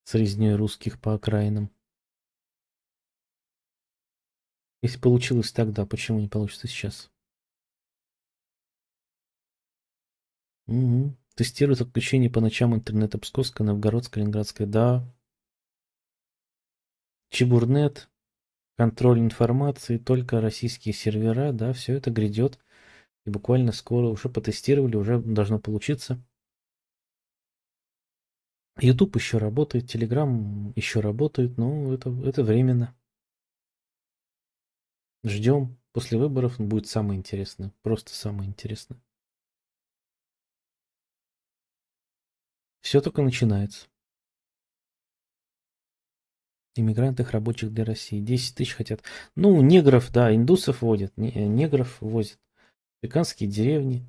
с резней русских по окраинам. Если получилось тогда, почему не получится сейчас? Угу. Тестируют отключение по ночам интернета Псковская, Новгородская, Ленинградская. Да. Чебурнет, контроль информации, только российские сервера, да, все это грядет. И буквально скоро уже потестировали, уже должно получиться. YouTube еще работает, Telegram еще работает, но это, это временно. Ждем. После выборов будет самое интересное. Просто самое интересное. Все только начинается иммигрантов рабочих для России. 10 тысяч хотят. Ну, негров, да, индусов водят, э, негров возят. Африканские деревни.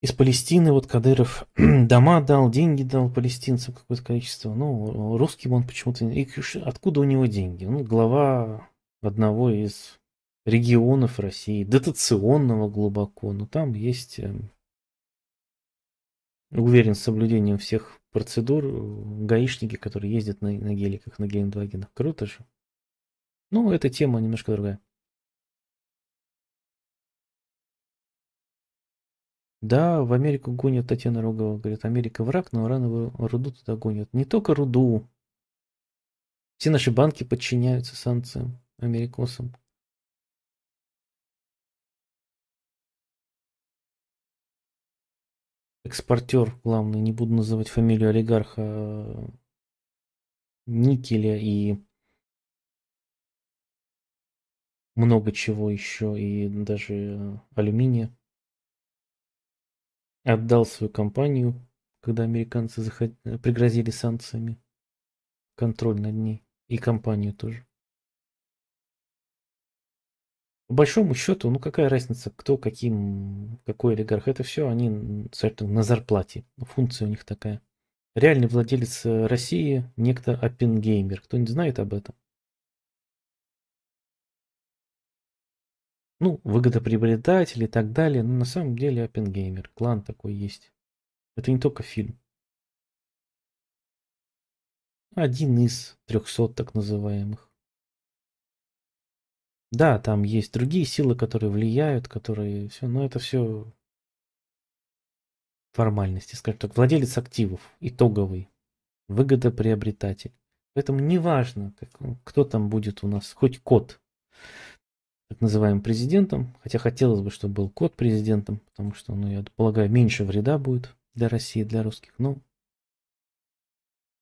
Из Палестины вот Кадыров дома дал, деньги дал палестинцам какое-то количество. Ну, русским он почему-то... И откуда у него деньги? Ну, глава одного из регионов России, дотационного глубоко. Ну, там есть, эм, уверен, соблюдением всех процедур э, гаишники, которые ездят на, на геликах, на гелендвагенах. Круто же. Ну, эта тема немножко другая. Да, в Америку гонят Татьяна Рогова. Говорит, Америка враг, но урановую руду туда гонят. Не только руду. Все наши банки подчиняются санкциям, америкосам. экспортер, главный, не буду называть фамилию олигарха э, никеля и много чего еще, и даже алюминия. Отдал свою компанию, когда американцы заход... пригрозили санкциями, контроль над ней, и компанию тоже. По большому счету, ну какая разница, кто каким, какой олигарх, это все они на зарплате, функция у них такая. Реальный владелец э, России некто Оппенгеймер. кто не знает об этом? Ну, выгодоприобретатель и так далее. Но на самом деле Оппенгеймер. Клан такой есть. Это не только фильм. Один из трехсот так называемых. Да, там есть другие силы, которые влияют, которые все, но это все формальности, скажем так, владелец активов, итоговый, выгодоприобретатель. Поэтому неважно, как, ну, кто там будет у нас, хоть кот, так называемым президентом, хотя хотелось бы, чтобы был кот президентом, потому что, ну, я полагаю, меньше вреда будет для России, для русских, но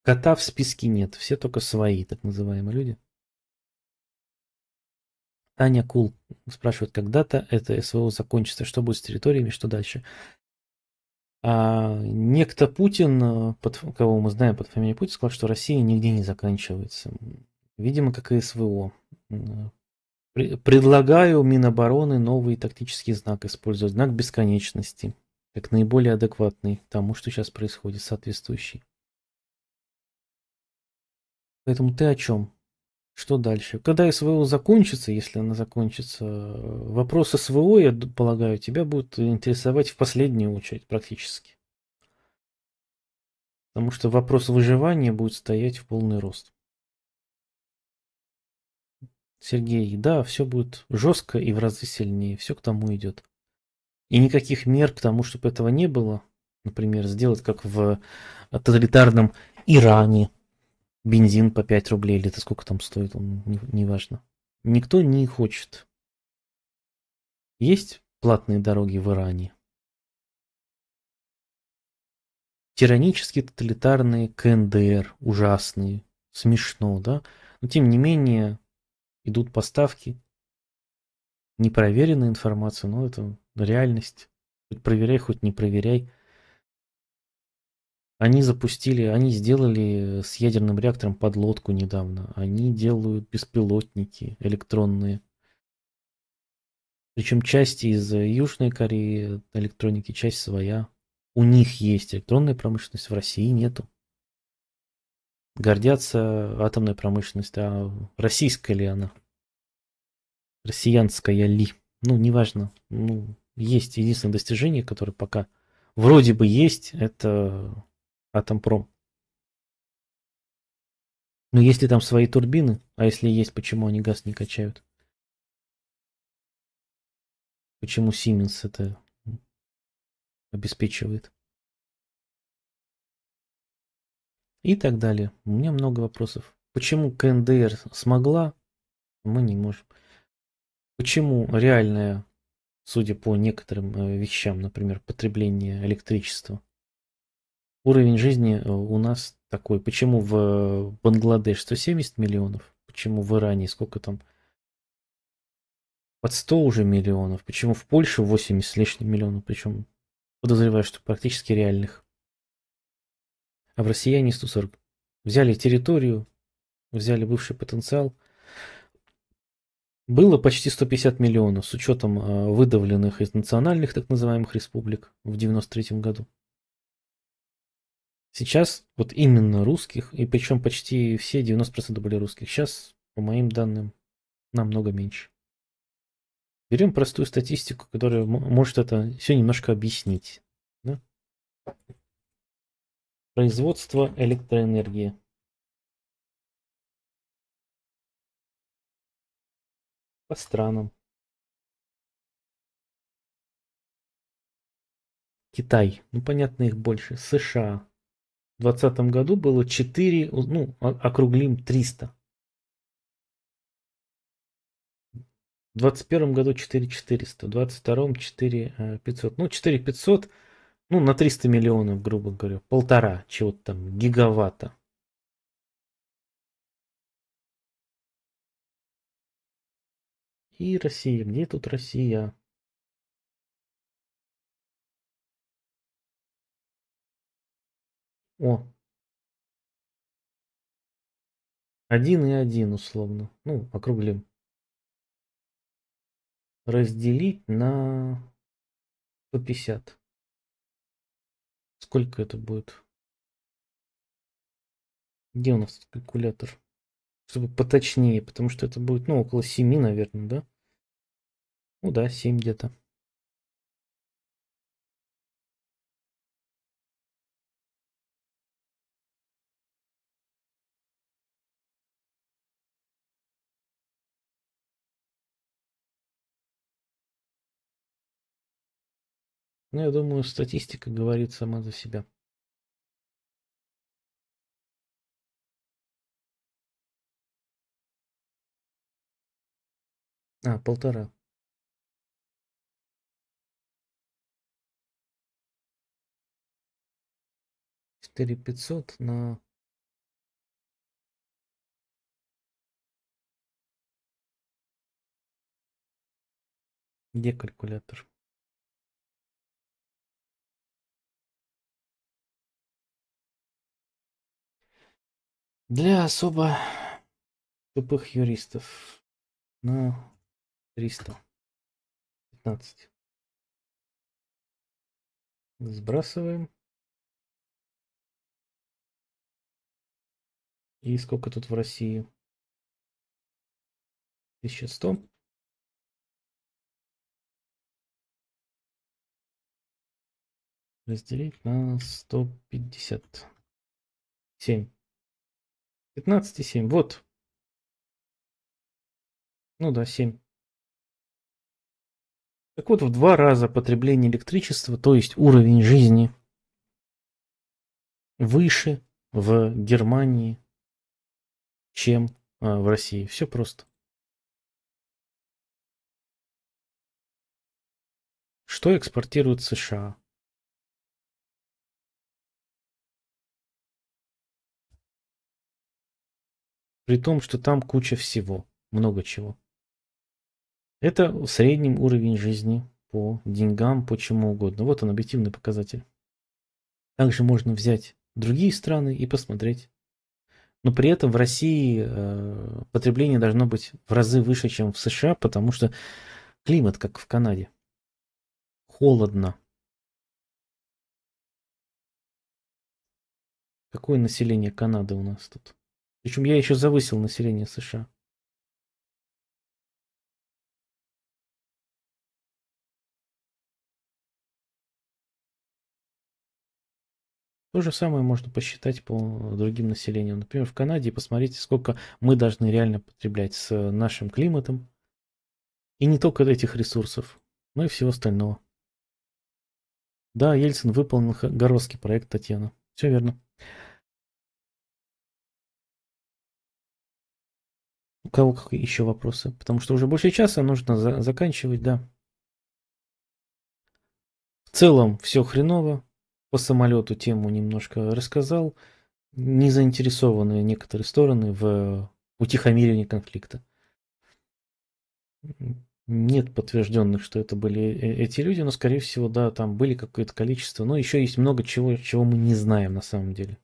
кота в списке нет, все только свои, так называемые люди – Таня Кул спрашивает, когда-то это СВО закончится, что будет с территориями, что дальше. А некто Путин, э, под, кого мы знаем под фамилией Путин, сказал, что Россия нигде не заканчивается. Видимо, как и СВО. Предлагаю Минобороны новый тактический знак использовать, знак бесконечности, как наиболее адекватный тому, что сейчас происходит, соответствующий. Поэтому ты о чем? Что дальше? Когда СВО закончится, если она закончится, вопрос СВО, я полагаю, тебя будет интересовать в последнюю очередь практически. Потому что вопрос выживания будет стоять в полный рост. Сергей, да, все будет жестко и в разы сильнее, все к тому идет. И никаких мер к тому, чтобы этого не было, например, сделать как в э, тоталитарном Иране – бензин по 5 рублей, или это сколько там стоит, он, не, неважно. Никто не хочет. Есть платные дороги в Иране? Тиранические, тоталитарные, КНДР, ужасные, смешно, да? Но тем не менее идут поставки, непроверенная информация, но это реальность. Хоть проверяй, хоть не проверяй. Они запустили, они сделали э, с ядерным реактором подлодку недавно. Они делают беспилотники электронные. Причем часть из э, Южной Кореи э, электроники, часть своя. У них есть электронная промышленность, в России нету. Гордятся атомной промышленностью, а российская ли она? Россиянская ли? Ну, неважно. Ну, есть единственное достижение, которое пока вроде бы есть, это Атомпром. Но если там свои турбины? А если есть, почему они газ не качают? Почему Siemens это обеспечивает? И так далее. У меня много вопросов. Почему КНДР смогла, мы не можем. Почему реальная, судя по некоторым э, вещам, например, потребление электричества уровень жизни э, у нас такой. Почему в э, Бангладеш 170 миллионов? Почему в Иране сколько там? Под 100 уже миллионов. Почему в Польше 80 с лишним миллионов? Причем подозреваю, что практически реальных. А в России они 140. Взяли территорию, взяли бывший потенциал. Было почти 150 миллионов с учетом э, выдавленных из национальных так называемых республик в 93 году. Сейчас вот именно русских, и причем почти все 90% были русских. Сейчас, по моим данным, намного меньше. Берем простую статистику, которая может это все немножко объяснить. Да? Производство электроэнергии. По странам. Китай, ну понятно их больше, США, 2020 году было 4, ну, округлим 300. В 2021 году 4400, в 2022 4500. Э, ну, 4500, ну, на 300 миллионов, грубо говоря, полтора чего-то там, гигаватта. И Россия, где тут Россия? О. Один и один, условно. Ну, округлим. Разделить на 150. Сколько это будет? Где у нас калькулятор? Чтобы поточнее, потому что это будет, ну, около 7, наверное, да? Ну да, 7 где-то. Но ну, я думаю, статистика говорит сама за себя. А, полтора. Четыре пятьсот на где калькулятор? Для особо тупых юристов ну, на 315. Сбрасываем. И сколько тут в России? 1100. Разделить на 157. 15 и 7. Вот. Ну да, 7. Так вот, в два раза потребление электричества, то есть уровень жизни, выше в Германии, чем а, в России. Все просто. Что экспортирует США? При том, что там куча всего, много чего. Это в среднем уровень жизни по деньгам, по чему угодно. Вот он, объективный показатель. Также можно взять другие страны и посмотреть. Но при этом в России э, потребление должно быть в разы выше, чем в США, потому что климат, как в Канаде. Холодно. Какое население Канады у нас тут? Причем я еще завысил население США. То же самое можно посчитать по э, другим населениям. Например, в Канаде посмотрите, сколько мы должны реально потреблять с э, нашим климатом. И не только этих ресурсов, но и всего остального. Да, Ельцин выполнил Горовский проект Татьяна. Все верно. У кого какие еще вопросы? Потому что уже больше часа нужно за заканчивать, да. В целом все хреново. По самолету тему немножко рассказал. Не заинтересованы некоторые стороны в э, утихомирении конфликта. Нет подтвержденных, что это были э, эти люди, но, скорее всего, да, там были какое-то количество. Но еще есть много чего, чего мы не знаем на самом деле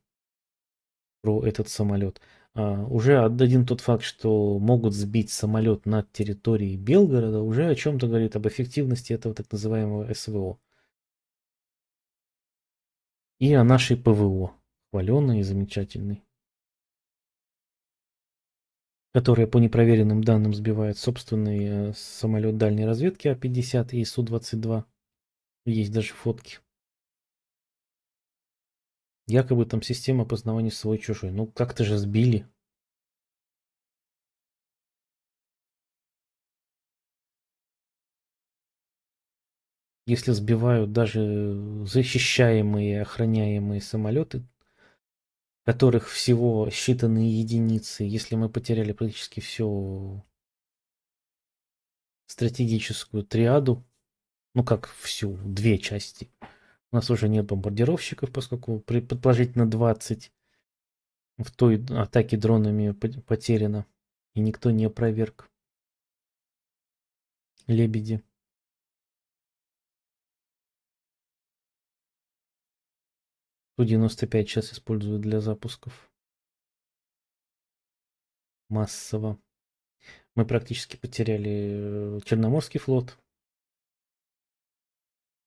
про этот самолет. А, уже один тот факт, что могут сбить самолет над территорией Белгорода, уже о чем-то говорит об эффективности этого так называемого СВО. И о нашей ПВО, хваленой и замечательной, которая по непроверенным данным сбивает собственный э, самолет дальней разведки А-50 и Су-22. Есть даже фотки. Якобы там система познавания свой чужой. Ну как-то же сбили. Если сбивают даже защищаемые, охраняемые самолеты, которых всего считанные единицы, если мы потеряли практически всю стратегическую триаду, ну как всю, две части – у нас уже нет бомбардировщиков, поскольку предположительно 20 в той атаке дронами потеряно. И никто не опроверг. Лебеди. Ту-95 сейчас используют для запусков. Массово. Мы практически потеряли э, Черноморский флот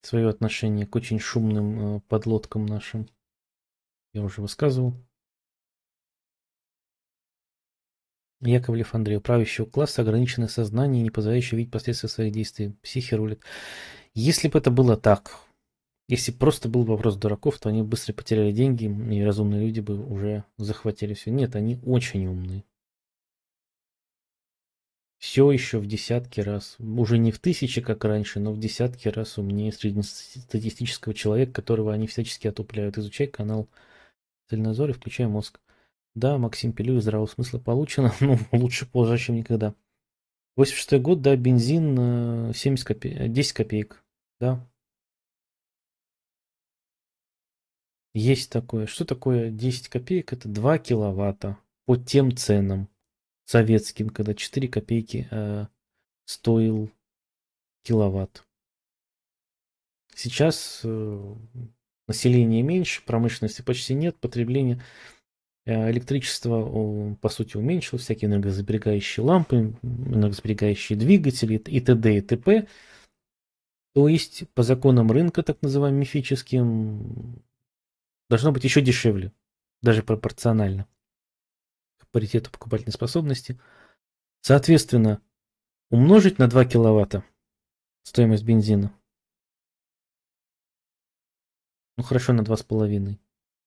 свое отношение к очень шумным э, подлодкам нашим. Я уже высказывал. Яковлев Андрей, правящего класса, ограниченное сознание, не позволяющее видеть последствия своих действий. Психи рулит. Если бы это было так, если просто был вопрос дураков, то они быстро потеряли деньги, и разумные люди бы уже захватили все. Нет, они очень умные все еще в десятки раз, уже не в тысячи, как раньше, но в десятки раз умнее среднестатистического человека, которого они всячески отупляют. Изучай канал Дальнозор и включай мозг. Да, Максим Пилю, здравого смысла получено, ну, лучше позже, чем никогда. 86 год, да, бензин 70 копеек, 10 копеек, да. Есть такое. Что такое 10 копеек? Это 2 киловатта по тем ценам советским, когда 4 копейки э, стоил киловатт. Сейчас э, население меньше, промышленности почти нет, потребление э, электричество, по сути, уменьшилось, всякие энергосберегающие лампы, энергосберегающие двигатели и т.д. и т.п. То есть, по законам рынка, так называемым мифическим, должно быть еще дешевле, даже пропорционально паритету покупательной способности. Соответственно, умножить на 2 киловатта стоимость бензина. Ну хорошо, на 2,5.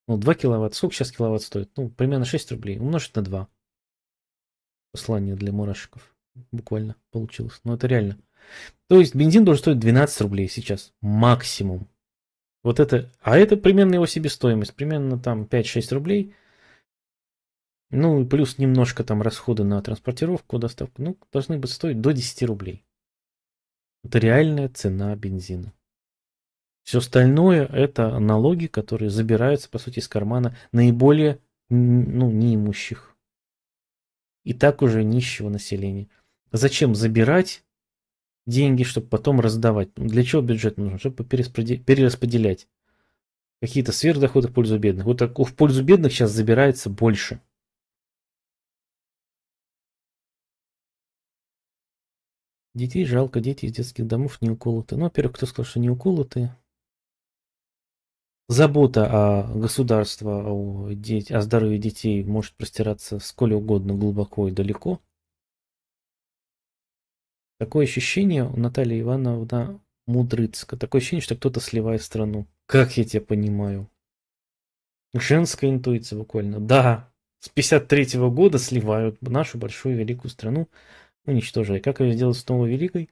Ну 2 киловатта Сколько сейчас киловатт стоит? Ну примерно 6 рублей. Умножить на 2. Послание для мурашиков. Буквально получилось. Но ну, это реально. То есть бензин должен стоить 12 рублей сейчас. Максимум. Вот это, а это примерно его себестоимость, примерно там 5-6 рублей – ну, плюс немножко там расходы на транспортировку, доставку. Ну, должны быть стоить до 10 рублей. Это реальная цена бензина. Все остальное это налоги, которые забираются, по сути, из кармана наиболее ну, неимущих. И так уже нищего населения. Зачем забирать деньги, чтобы потом раздавать? Ну, для чего бюджет нужен? Чтобы перераспределять. Какие-то сверхдоходы в пользу бедных. Вот так, в пользу бедных сейчас забирается больше – Детей жалко, дети из детских домов не уколоты. Ну, во-первых, кто сказал, что не уколоты? Забота о государстве, о, деть, о здоровье детей может простираться сколь угодно глубоко и далеко. Такое ощущение у Натальи Ивановны Мудрыцка. Такое ощущение, что кто-то сливает страну. Как я тебя понимаю? Женская интуиция буквально. Да, с 53 -го года сливают нашу большую великую страну уничтожили. Как ее сделать снова великой?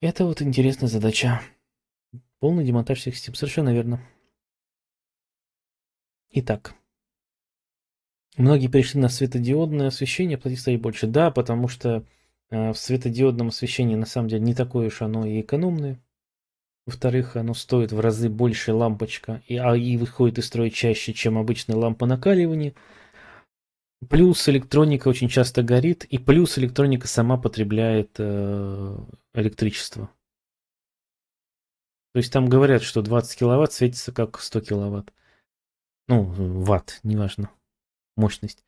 Это вот интересная задача. Полный демонтаж всех систем. Совершенно верно. Итак. Многие перешли на светодиодное освещение, платить стоит больше. Да, потому что э, в светодиодном освещении на самом деле не такое уж оно и экономное. Во-вторых, оно стоит в разы больше лампочка, и, а и выходит из строя чаще, чем обычная лампа накаливания. Плюс электроника очень часто горит, и плюс электроника сама потребляет э, электричество. То есть там говорят, что 20 киловатт светится как 100 киловатт. Ну, ватт, неважно, мощность.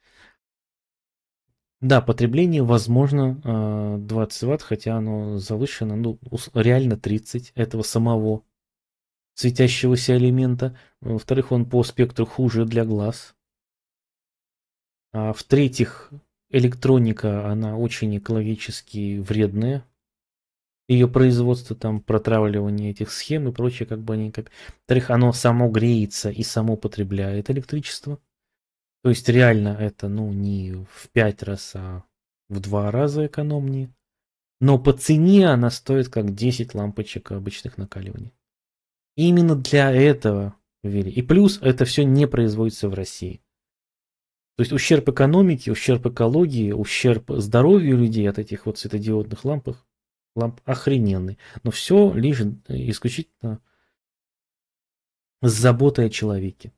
Да, потребление, возможно, 20 э, ватт, хотя оно завышено, ну, реально 30 этого самого светящегося элемента. Во-вторых, он по спектру хуже для глаз, а В-третьих, электроника, она очень экологически вредная. Ее производство, там, протравливание этих схем и прочее, как бы они... Во-вторых, оно само греется и само потребляет электричество. То есть реально это, ну, не в пять раз, а в два раза экономнее. Но по цене она стоит как 10 лампочек обычных накаливаний. Именно для этого ввели. И плюс это все не производится в России. То есть ущерб экономике, ущерб экологии, ущерб здоровью людей от этих вот светодиодных ламп, ламп охрененный. Но все лишь э, исключительно с заботой о человеке.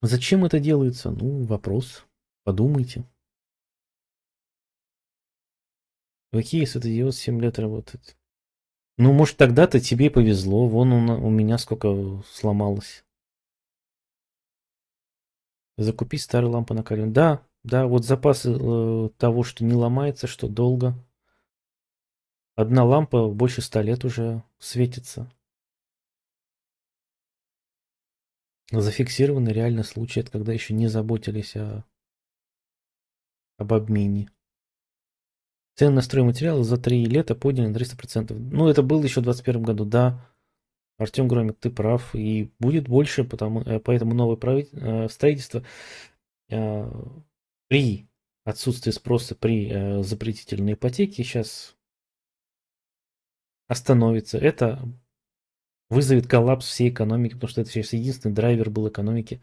Зачем это делается? Ну, вопрос. Подумайте. В Какие светодиод 7 лет работает? Ну, может, тогда-то тебе повезло. Вон у меня сколько сломалось. Закупи старые лампы на накаливание. Да, да, вот запас э, того, что не ломается, что долго. Одна лампа больше ста лет уже светится. Зафиксированы реально случаи, это когда еще не заботились о, об обмене. Цены на стройматериалы за три лета подняли на 300%. Ну, это было еще в 2021 году, да. Артем Громик, ты прав, и будет больше, потому, э, поэтому новое правитель, э, строительство э, при отсутствии спроса при запретительной ипотеке сейчас остановится. Это вызовет коллапс всей экономики, потому что это сейчас единственный драйвер был экономики,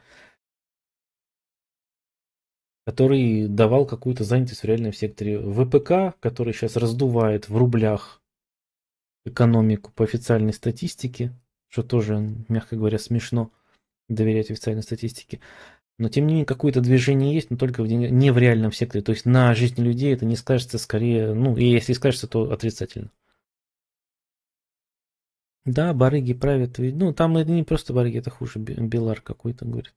который давал какую-то занятость в реальном секторе. ВПК, который сейчас раздувает в рублях экономику по официальной статистике, что тоже, мягко говоря, смешно доверять официальной статистике. Но тем не менее, какое-то движение есть, но только в, не в реальном секторе. То есть на жизни людей это не скажется скорее, ну, и если скажется, то отрицательно. Да, барыги правят. Ну, там это не просто барыги, это хуже. Белар какой-то говорит.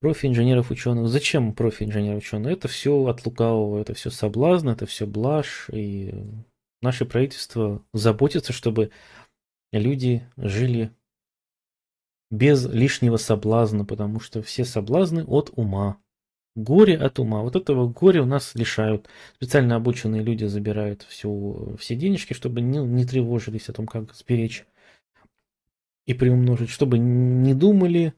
Профи инженеров ученых. Зачем профи инженеров ученых? Это все от лукавого, это все соблазн, это все блажь. И наше правительство заботится, чтобы люди жили без лишнего соблазна, потому что все соблазны от ума. Горе от ума. Вот этого горя у нас лишают. Специально обученные люди забирают всю, все денежки, чтобы не, не тревожились о том, как сберечь и приумножить, чтобы не думали.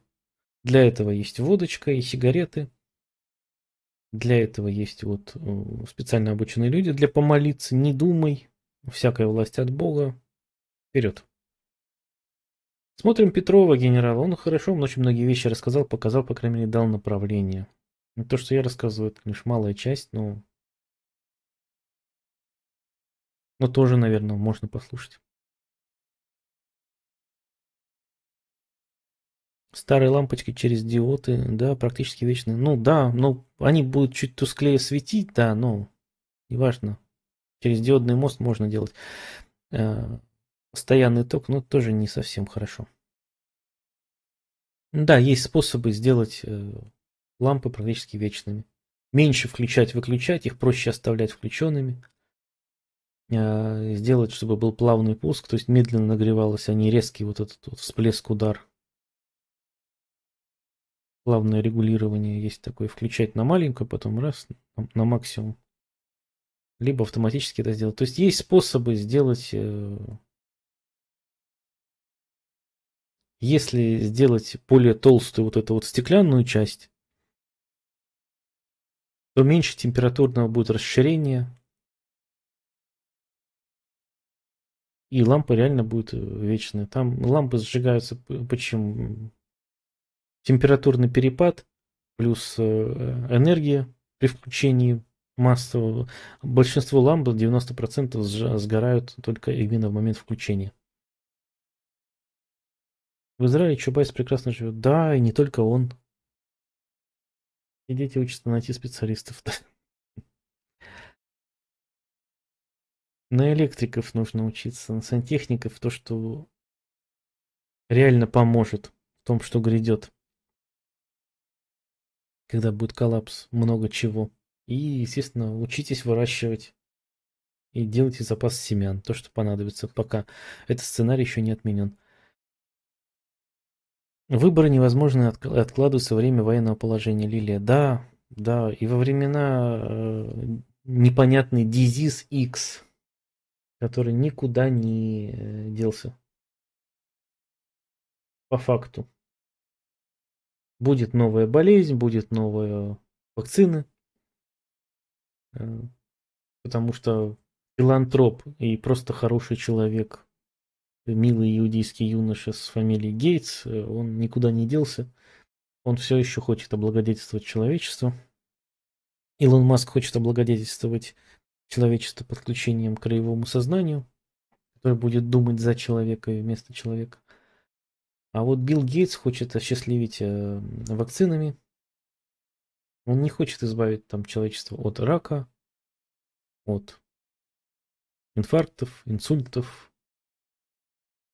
Для этого есть водочка и сигареты. Для этого есть вот э, специально обученные люди. Для помолиться не думай. Всякая власть от Бога. Вперед! Смотрим Петрова, генерала. Он хорошо он очень многие вещи рассказал, показал, по крайней мере, дал направление. То, что я рассказываю, это лишь малая часть, но... Но тоже, наверное, можно послушать. Старые лампочки через диоды, да, практически вечные. Ну да, но они будут чуть тусклее светить, да, но неважно. Через диодный мост можно делать. Э, постоянный ток, но тоже не совсем хорошо. Да, есть способы сделать э, лампы практически вечными. Меньше включать-выключать, их проще оставлять включенными. Э, сделать, чтобы был плавный пуск, то есть медленно нагревалось, а не резкий вот этот вот всплеск, удар. Плавное регулирование есть такое. Включать на маленькую, потом раз, на максимум. Либо автоматически это сделать. То есть есть способы сделать э, Если сделать более толстую вот эту вот стеклянную часть, то меньше температурного будет расширение, и лампа реально будет э, вечная. Там лампы зажигаются, почему? Температурный перепад плюс э, энергия при включении массового. Большинство ламп, 90% сгорают только именно в момент включения. В Израиле Чубайс прекрасно живет. Да, и не только он. И дети учатся найти специалистов. На электриков нужно учиться, на сантехников то, что реально поможет в том, что грядет. Когда будет коллапс, много чего. И, естественно, учитесь выращивать и делайте запас семян, то, что понадобится, пока этот сценарий еще не отменен. Выборы невозможно откладывать во время военного положения, Лилия. Да, да, и во времена э, непонятный Disease X, который никуда не э, делся. По факту. Будет новая болезнь, будет новая вакцины. Э, потому что филантроп и просто хороший человек милый иудейский юноша с фамилией Гейтс, э, он никуда не делся. Он все еще хочет облагодетельствовать человечество. Илон Маск хочет облагодетельствовать человечество подключением к краевому сознанию, которое будет думать за человека и вместо человека. А вот Билл Гейтс хочет осчастливить э, вакцинами. Он не хочет избавить там человечество от рака, от инфарктов, инсультов,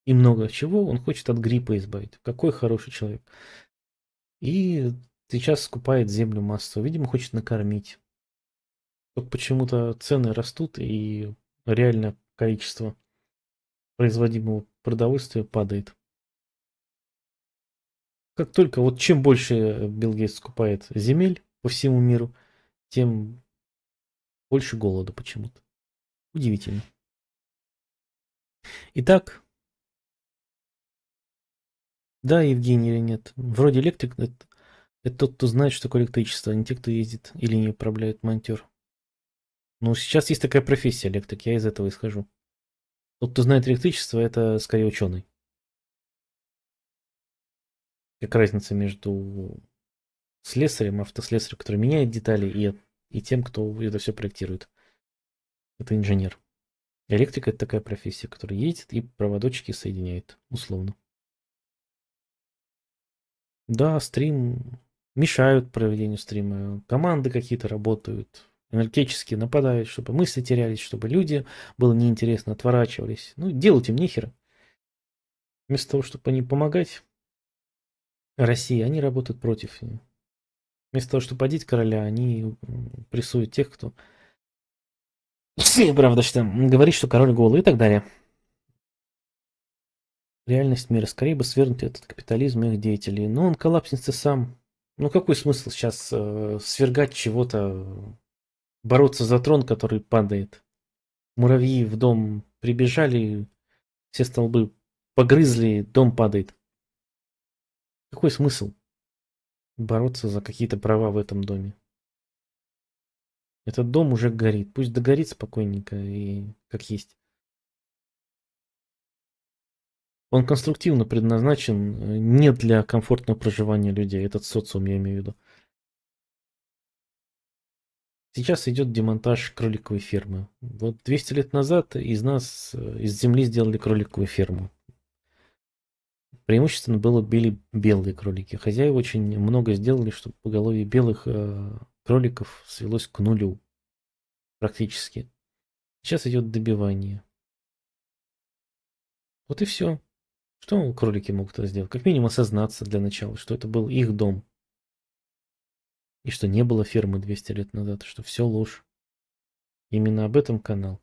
и много чего, он хочет от гриппа избавить. Какой хороший человек. И сейчас скупает землю массово. Видимо, хочет накормить. Только почему-то цены растут, и реально количество производимого продовольствия падает. Как только, вот чем больше Билл Гейтс скупает земель по всему миру, тем больше голода почему-то. Удивительно. Итак, да, Евгений, или нет. Вроде электрик это, это тот, кто знает, что такое электричество, а не те, кто ездит или не управляет монтер. Ну, сейчас есть такая профессия электрик, я из этого исхожу. Тот, кто знает электричество, это скорее ученый. Как разница между слесарем, автослесарем, который меняет детали, и, и тем, кто это все проектирует. Это инженер. Электрик – это такая профессия, которая едет и проводочки соединяет, условно. Да, стрим мешают проведению стрима, команды какие-то работают, энергетически нападают, чтобы мысли терялись, чтобы люди было неинтересно, отворачивались. Ну, делайте им нихера. Вместо того, чтобы они помогать России, они работают против нее. Вместо того, чтобы подить короля, они прессуют тех, кто... Правда, что говорит, что король голый и так далее реальность мира. Скорее бы свернуть этот капитализм и их деятелей. Но он коллапсится сам. Ну какой смысл сейчас э, свергать чего-то, бороться за трон, который падает? Муравьи в дом прибежали, все столбы погрызли, дом падает. Какой смысл бороться за какие-то права в этом доме? Этот дом уже горит. Пусть догорит спокойненько и как есть. Он конструктивно предназначен э, не для комфортного проживания людей, этот социум я имею в виду. Сейчас идет демонтаж кроликовой фермы. Вот 200 лет назад из нас, э, из земли сделали кроликовую ферму. Преимущественно было били белые кролики. Хозяева очень много сделали, чтобы поголовье белых э, кроликов свелось к нулю практически. Сейчас идет добивание. Вот и все. Что кролики могут сделать? Как минимум осознаться для начала, что это был их дом. И что не было фермы 200 лет назад, что все ложь. Именно об этом канал.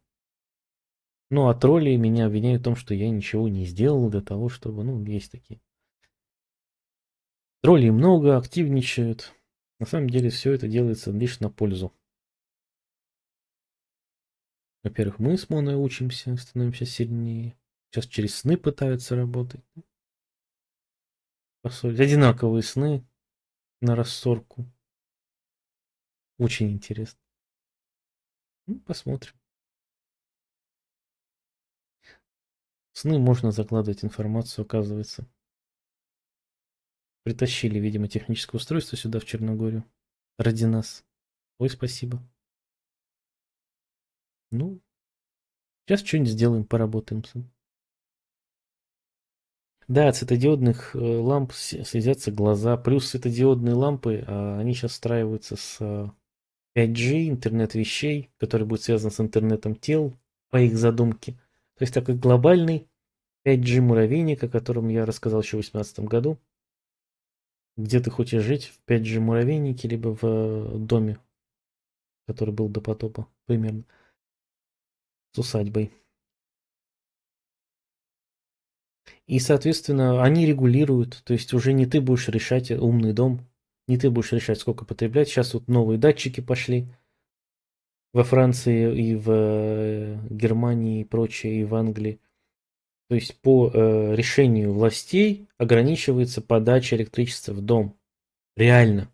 Ну а тролли меня обвиняют в том, что я ничего не сделал для того, чтобы, ну, есть такие. тролли много, активничают. На самом деле все это делается лишь на пользу. Во-первых, мы с Моной учимся, становимся сильнее. Сейчас через сны пытаются работать. По одинаковые сны на рассорку. Очень интересно. Ну, посмотрим. сны можно закладывать информацию, оказывается. Притащили, видимо, техническое устройство сюда, в Черногорию. Ради нас. Ой, спасибо. Ну, сейчас что-нибудь сделаем, поработаем с ним. Да, от светодиодных э, ламп слезятся глаза. Плюс светодиодные лампы, а, они сейчас встраиваются с 5G, э, интернет вещей, который будет связан с интернетом тел, по их задумке. То есть такой глобальный 5G муравейник, о котором я рассказал еще в 2018 году. Где ты хочешь жить, в 5G муравейнике, либо в э, доме, который был до потопа, примерно, с усадьбой. И, соответственно, они регулируют, то есть уже не ты будешь решать умный дом, не ты будешь решать, сколько потреблять. Сейчас вот новые датчики пошли во Франции и в э, Германии и прочее, и в Англии. То есть по э, решению властей ограничивается подача электричества в дом. Реально.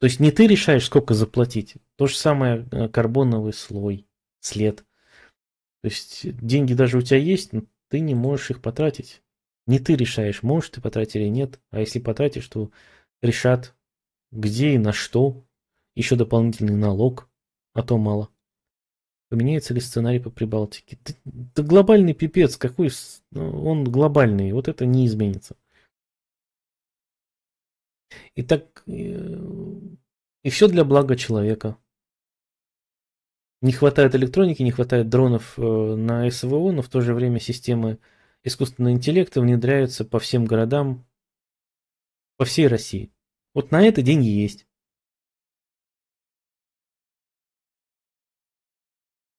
То есть не ты решаешь, сколько заплатить. То же самое э, карбоновый слой, след. То есть деньги даже у тебя есть, но ты не можешь их потратить не ты решаешь, можешь ты потратить или нет, а если потратишь, то решат, где и на что, еще дополнительный налог, а то мало. Поменяется ли сценарий по Прибалтике? Да, да глобальный пипец, какой ну, он глобальный, вот это не изменится. Э, и так, и все для блага человека. Не хватает электроники, не хватает дронов э, на СВО, но в то же время системы искусственные интеллекты внедряются по всем городам, по всей России. Вот на это деньги есть.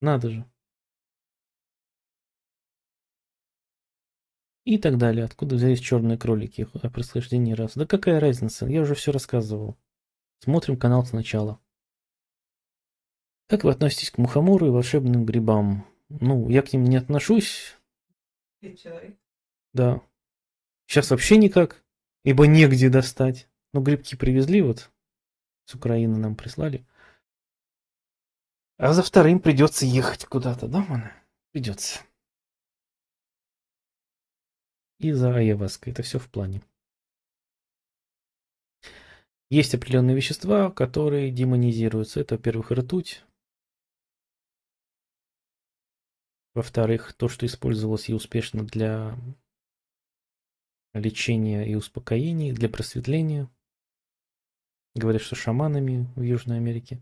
Надо же. И так далее. Откуда взялись черные кролики о происхождении раз? Да какая разница? Я уже все рассказывал. Смотрим канал сначала. Как вы относитесь к мухомору и волшебным грибам? Ну, я к ним не отношусь, человек. Да. Сейчас вообще никак, ибо негде достать. Но грибки привезли вот, с Украины нам прислали. А за вторым придется ехать куда-то, да, Мана? Придется. И за Аяваска. Это все в плане. Есть определенные вещества, которые демонизируются. Это, во-первых, ртуть, Во-вторых, то, что использовалось и успешно для лечения и успокоения, для просветления. Говорят, что шаманами в Южной Америке.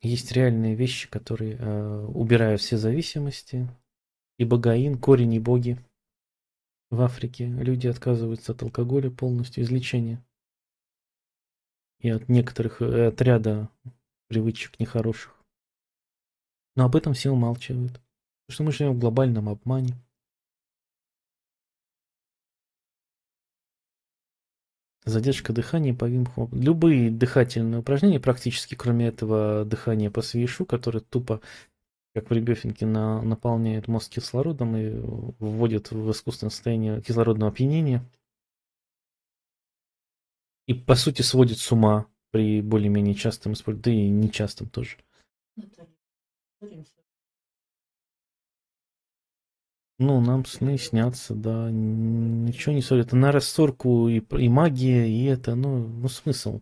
Есть реальные вещи, которые э, убирают все зависимости. И богаин, корень и боги. В Африке люди отказываются от алкоголя полностью, излечения И от некоторых, э, от ряда привычек нехороших. Но об этом все умалчивают. Потому что мы живем в глобальном обмане. Задержка дыхания по вимху. Любые дыхательные упражнения, практически кроме этого дыхания по свишу, которое тупо, как в ребёфинке, на, наполняет мозг кислородом и вводит в искусственное состояние кислородного опьянения. И, по сути, сводит с ума при более-менее частом использовании, да и нечастом тоже. Наталья. Ну ну, нам сны снятся, да. Ничего не солит. На рассорку и, и магия, и это, ну, ну, смысл.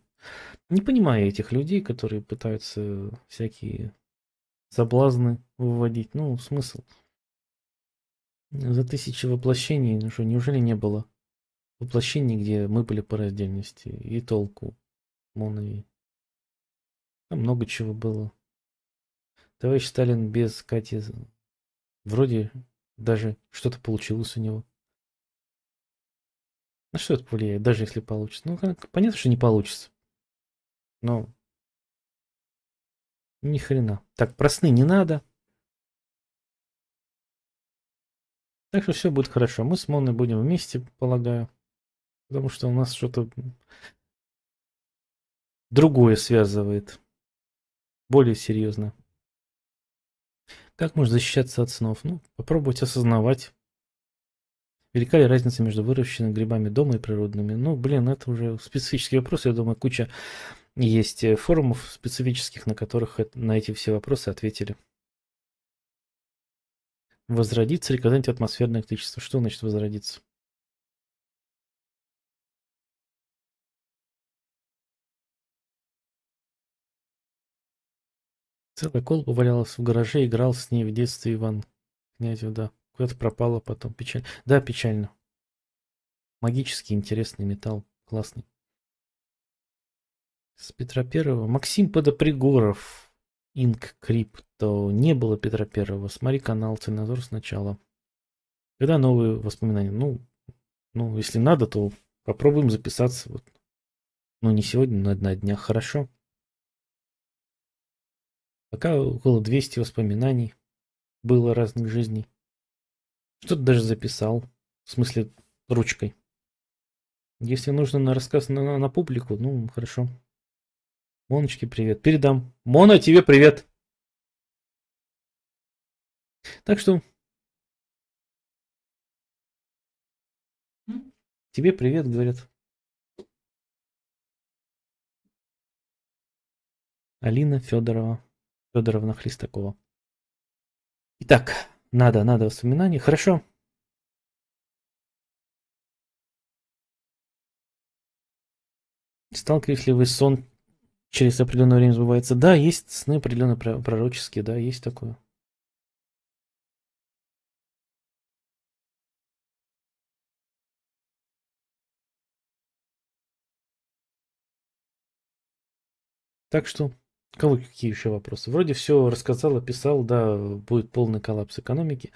Не понимаю этих людей, которые пытаются всякие соблазны выводить. Ну, смысл. За тысячи воплощений, ну что, неужели не было воплощений, где мы были по раздельности и толку Моновей? Там много чего было. Товарищ Сталин без Кати... Вроде даже что-то получилось у него. На что это повлияет, даже если получится? Ну, понятно, что не получится. Но ни хрена. Так, просны не надо. Так что все будет хорошо. Мы с Моной будем вместе, полагаю. Потому что у нас что-то другое связывает. Более серьезно. Как можно защищаться от снов? Ну, попробовать осознавать. Велика ли разница между выращенными грибами дома и природными? Ну, блин, это уже специфический вопрос. Я думаю, куча есть э, форумов специфических, на которых на эти все вопросы ответили. Возродится ли когда-нибудь атмосферное электричество? Что значит возродиться? Целая колба валялась в гараже, играл с ней в детстве Иван Князев, да. Куда-то пропала потом. печально. Да, печально. Магический, интересный металл. Классный. С Петра Первого. Максим Подопригоров. Инк Крипто. Не было Петра Первого. Смотри канал Ценозор сначала. Когда новые воспоминания? Ну, ну, если надо, то попробуем записаться. Вот. Но ну, не сегодня, но на днях. Хорошо. Пока около 200 воспоминаний было разных жизней. Что-то даже записал, в смысле ручкой. Если нужно на рассказ на, на, публику, ну хорошо. Моночке привет. Передам. Мона, тебе привет. Так что... Тебе привет, говорят. Алина Федорова. Федоровна Хлестакова. Итак, надо, надо воспоминаний. Хорошо. Сталкивались ли вы сон через определенное время сбывается? Да, есть сны определенно пророческие, да, есть такое. Так что Кого какие еще вопросы? Вроде все рассказал, описал, да, будет полный коллапс экономики.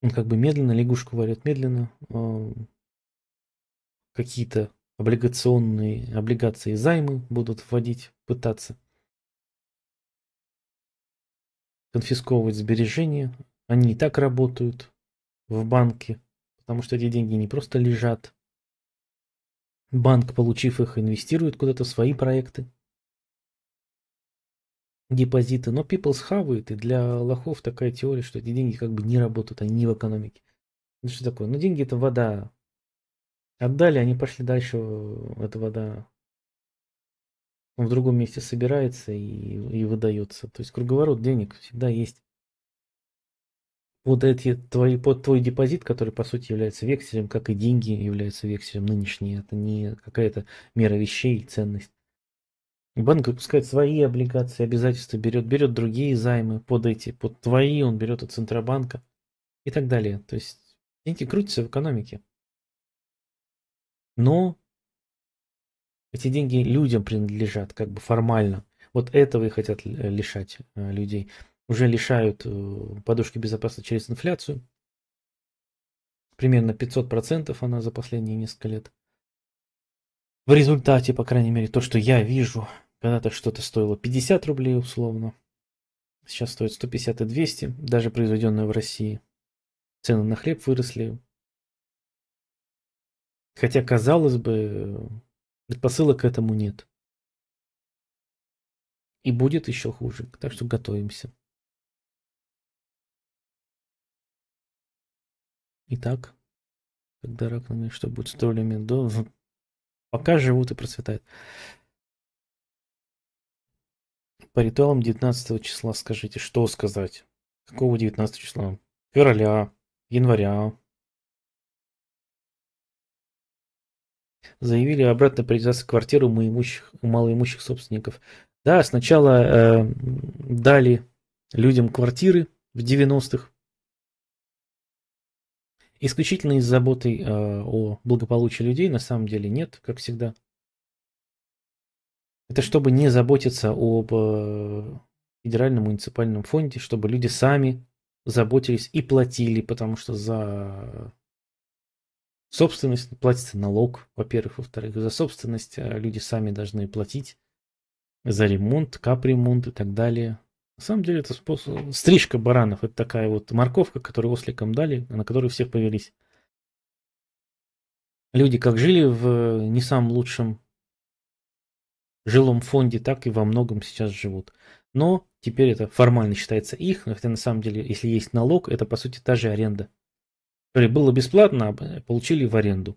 Он ну, как бы медленно, лягушку варят медленно. А, какие-то облигационные облигации займы будут вводить, пытаться конфисковывать сбережения. Они и так работают в банке, потому что эти деньги не просто лежат. Банк, получив их, инвестирует куда-то в свои проекты, депозиты. Но people схавают, и для лохов такая теория, что эти деньги как бы не работают, они не в экономике. Ну что такое? Ну деньги это вода. Отдали, они пошли дальше, эта вода в другом месте собирается и, и выдается. То есть круговорот денег всегда есть. Вот эти твои, под твой депозит, который по сути является векселем, как и деньги являются векселем нынешние, это не какая-то мера вещей, ценность. Банк выпускает свои облигации, обязательства берет, берет другие займы под эти, под твои, он берет от Центробанка и так далее. То есть деньги крутятся в экономике. Но эти деньги людям принадлежат как бы формально. Вот этого и хотят э, лишать э, людей. Уже лишают э, подушки безопасности через инфляцию. Примерно 500% она за последние несколько лет. В результате, по крайней мере, то, что я вижу – когда-то что-то стоило 50 рублей условно. Сейчас стоит 150 и 200, даже произведенное в России. Цены на хлеб выросли. Хотя, казалось бы, предпосылок к этому нет. И будет еще хуже, так что готовимся. Итак, когда рак, что будет с троллями, до... пока живут и процветают. По ритуалам 19 числа скажите, что сказать? Какого 19 числа? Февраля, января. Заявили обратно обратной приватизации квартиры у, малоимущих собственников. Да, сначала э, дали людям квартиры в 90-х. Исключительно из заботы э, о благополучии людей на самом деле нет, как всегда. Это чтобы не заботиться об э, федеральном муниципальном фонде, чтобы люди сами заботились и платили, потому что за собственность платится налог, во-первых, во-вторых, за собственность э, люди сами должны платить за ремонт, капремонт и так далее. На самом деле это способ... Стрижка баранов – это такая вот морковка, которую осликам дали, на которую всех повелись. Люди как жили в э, не самом лучшем жилом фонде, так и во многом сейчас живут. Но теперь это формально считается их, хотя на самом деле, если есть налог, это по сути та же аренда. Было бесплатно, а э, получили в аренду.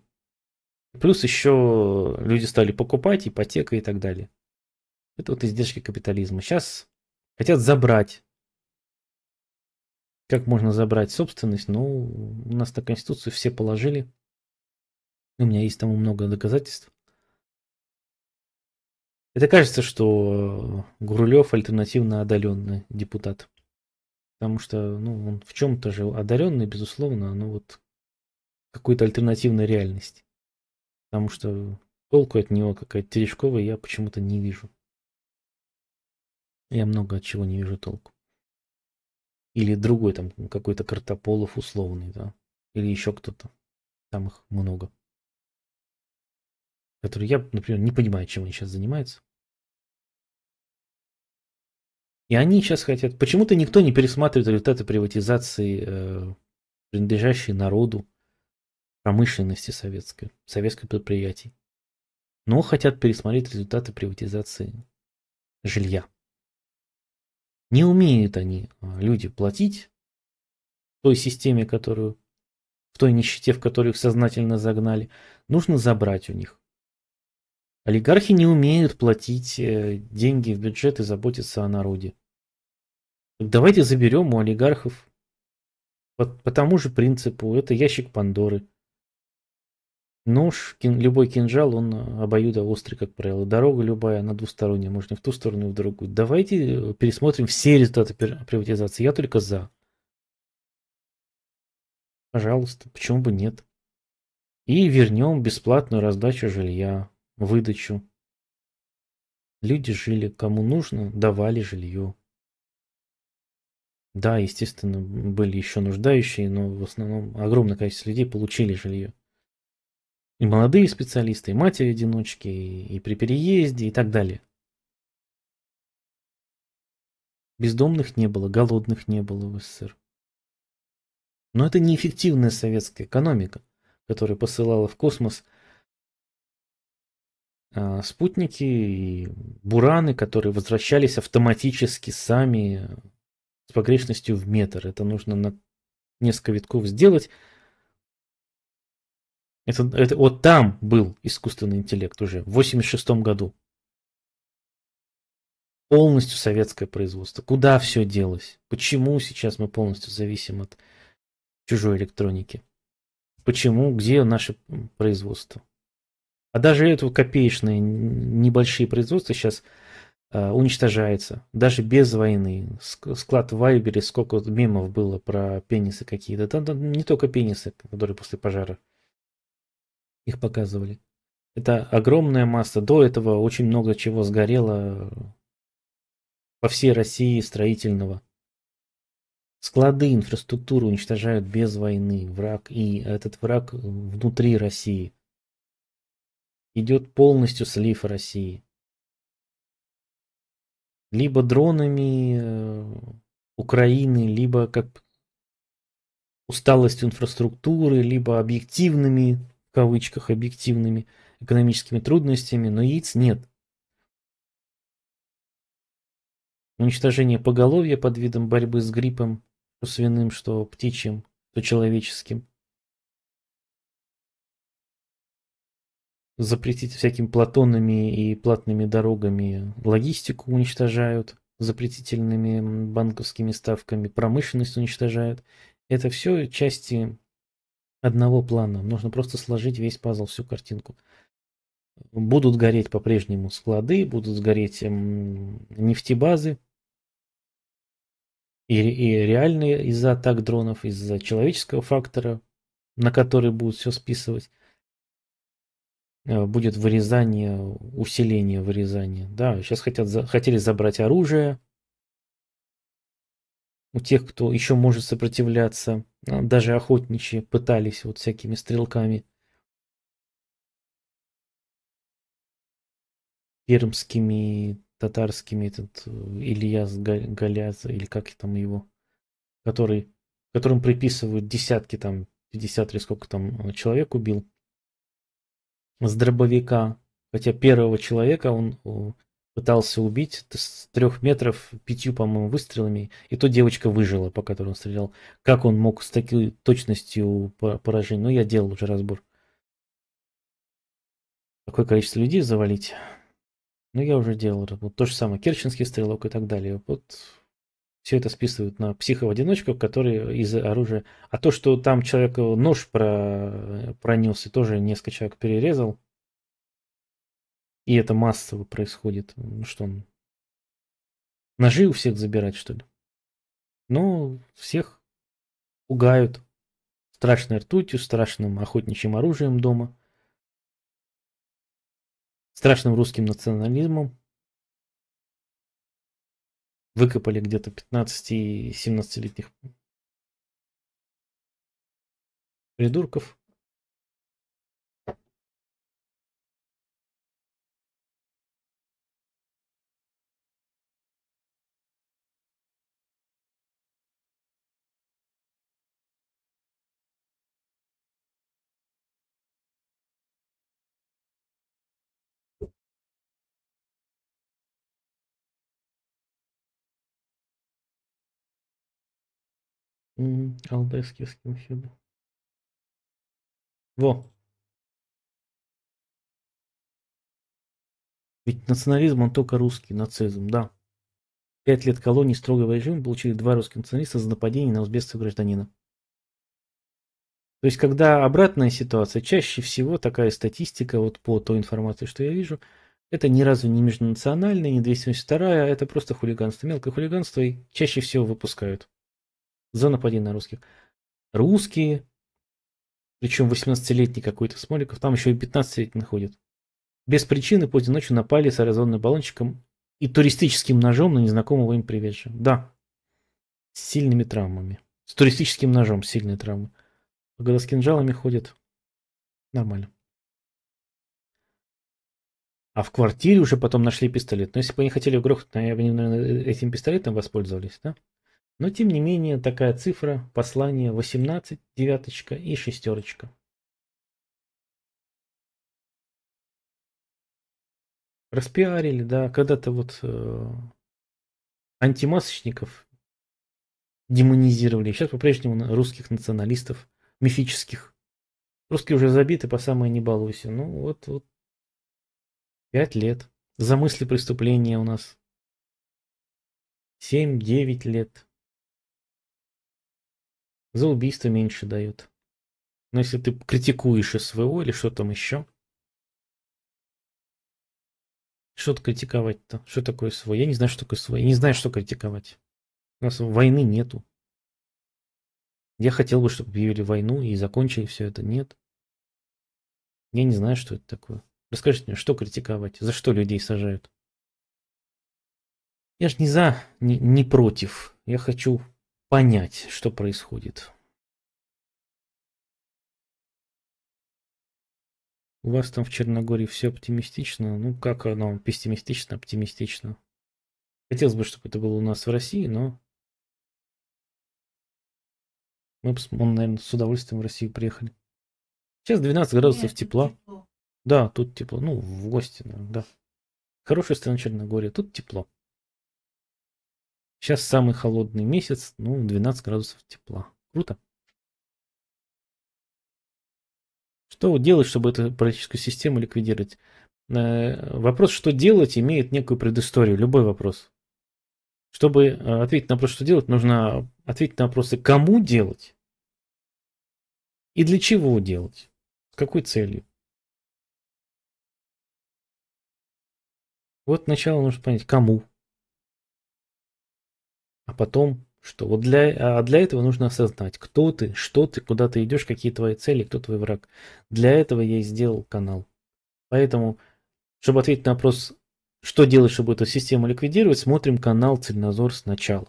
Плюс еще люди стали покупать, ипотека и так далее. Это вот издержки капитализма. Сейчас хотят забрать. Как можно забрать собственность? Ну, у нас на Конституцию все положили. У меня есть тому много доказательств. Это кажется, что э, Гурулев альтернативно одаренный депутат. Потому что ну, он в чем-то же одаренный, безусловно, но вот какую то альтернативную реальность, Потому что толку от него, как от Терешкова, я почему-то не вижу. Я много от чего не вижу толку. Или другой там какой-то Картополов условный, да. Или еще кто-то. Там их много. который я, например, не понимаю, чем они сейчас занимаются. И они сейчас хотят. Почему-то никто не пересматривает результаты приватизации, э, принадлежащие народу промышленности советской, советских предприятий. Но хотят пересмотреть результаты приватизации жилья. Не умеют они, э, люди, платить в той системе, которую, в той нищете, в которую их сознательно загнали. Нужно забрать у них Олигархи не умеют платить э, деньги в бюджет и заботиться о народе. Давайте заберем у олигархов по, по тому же принципу. Это ящик Пандоры. Нож, кин, любой кинжал, он обоюдоострый как правило. Дорога любая, она двусторонняя, можно в ту сторону и в другую. Давайте э, пересмотрим все результаты приватизации. Я только за. Пожалуйста, почему бы нет? И вернем бесплатную раздачу жилья выдачу. Люди жили, кому нужно, давали жилье. Да, естественно, были еще нуждающие, но в основном огромное количество людей получили жилье. И молодые специалисты, и матери-одиночки, и, и при переезде, и так далее. Бездомных не было, голодных не было в СССР. Но это неэффективная советская экономика, которая посылала в космос – а, спутники и бураны, которые возвращались автоматически сами с погрешностью в метр. Это нужно на несколько витков сделать. Это, это вот там был искусственный интеллект уже, в 86 году. Полностью советское производство. Куда все делось? Почему сейчас мы полностью зависим от чужой электроники? Почему? Где наше производство? А даже эти копеечные небольшие производства сейчас э, уничтожаются. Даже без войны. Склад в Вайбере, сколько мемов было про пенисы какие-то. Там, там не только пенисы, которые после пожара их показывали. Это огромная масса. До этого очень много чего сгорело по всей России строительного. Склады, инфраструктуру уничтожают без войны враг, и этот враг внутри России идет полностью слив России. Либо дронами э, Украины, либо как усталость инфраструктуры, либо объективными, в кавычках, объективными экономическими трудностями, но яиц нет. Уничтожение поголовья под видом борьбы с гриппом, что свиным, что птичьим, что человеческим – запретить всякими платонами и платными дорогами логистику уничтожают, запретительными банковскими ставками промышленность уничтожают. Это все части одного плана. Нужно просто сложить весь пазл, всю картинку. Будут гореть по-прежнему склады, будут сгореть нефтебазы. И, и реальные из-за атак дронов, из-за человеческого фактора, на который будут все списывать. Э, будет вырезание, усиление вырезания. Да, сейчас хотят, хотели забрать оружие у тех, кто еще может сопротивляться. А, даже охотничьи пытались вот всякими стрелками. Пермскими, татарскими, этот э, Ильяс Галяц, или как там его, который, которым приписывают десятки, там, 50 или сколько там э, человек убил с дробовика. Хотя первого человека он э, пытался убить с трех метров пятью, по-моему, выстрелами. И то девочка выжила, по которой он стрелял. Как он мог с такой точностью поражить? Ну, я делал уже разбор. Такое количество людей завалить. Ну, я уже делал. разбор. то же самое. Керченский стрелок и так далее. Вот все это списывают на психов одиночков, которые из оружия. А то, что там человек нож про... пронес и тоже несколько человек перерезал, и это массово происходит, ну что он, ножи у всех забирать, что ли? Ну, всех пугают страшной ртутью, страшным охотничьим оружием дома, страшным русским национализмом выкопали где-то 15-17-летних придурков Алтайский Алдайские Во. Ведь национализм, он только русский нацизм, да. Пять лет колонии строгого режима получили два русских националиста за нападение на узбекского гражданина. То есть, когда обратная ситуация, чаще всего такая статистика, вот по той информации, что я вижу, это ни разу не межнациональная, не 282 это просто хулиганство. Мелкое хулиганство и чаще всего выпускают за нападение на русских. Русские, причем 18-летний какой-то Смоликов, там еще и 15-летний находит. Без причины поздней ночью напали с аэрозонным баллончиком и туристическим ножом на незнакомого им приведшего. Да, с сильными травмами. С туристическим ножом сильные травмы. Когда с кинжалами ходят, нормально. А в квартире уже потом нашли пистолет. Но ну, если бы они хотели грохнуть, я бы, наверное, этим пистолетом воспользовались, да? Но тем не менее такая цифра – послание 18, девяточка и шестерочка. Распиарили, да, когда-то вот э, антимасочников демонизировали. Сейчас по-прежнему русских националистов, мифических. Русские уже забиты, по самое не балуйся. Ну вот, вот. Пять лет. За мысли преступления у нас. Семь-девять лет. За убийство меньше дают. Но ну, если ты критикуешь СВО или что там еще, что-то критиковать-то. Что такое СВО? Я не знаю, что такое СВО. Я не знаю, что критиковать. У нас войны нету. Я хотел бы, чтобы объявили войну и закончили все это. Нет. Я не знаю, что это такое. Расскажите мне, что критиковать? За что людей сажают? Я ж не за, не, не против. Я хочу понять, что происходит. У вас там в Черногории все оптимистично. Ну, как оно? Пессимистично, оптимистично. Хотелось бы, чтобы это было у нас в России, но мы бы, он, наверное, с удовольствием в Россию приехали. Сейчас 12 градусов Нет, тепла. Тепло. Да, тут тепло. Ну, в гости, наверное, да. Хорошая страна Черногория, тут тепло. Сейчас самый холодный месяц, ну, 12 градусов тепла. Круто. Что делать, чтобы эту политическую систему ликвидировать? Э, вопрос, что делать, имеет некую предысторию, любой вопрос. Чтобы э, ответить на вопрос, что делать, нужно ответить на вопросы, кому делать и для чего делать, с какой целью. Вот сначала нужно понять, кому а потом что? Вот для, а для этого нужно осознать, кто ты, что ты, куда ты идешь, какие твои цели, кто твой враг. Для этого я и сделал канал. Поэтому, чтобы ответить на вопрос, что делать, чтобы эту систему ликвидировать, смотрим канал Цельнозор сначала.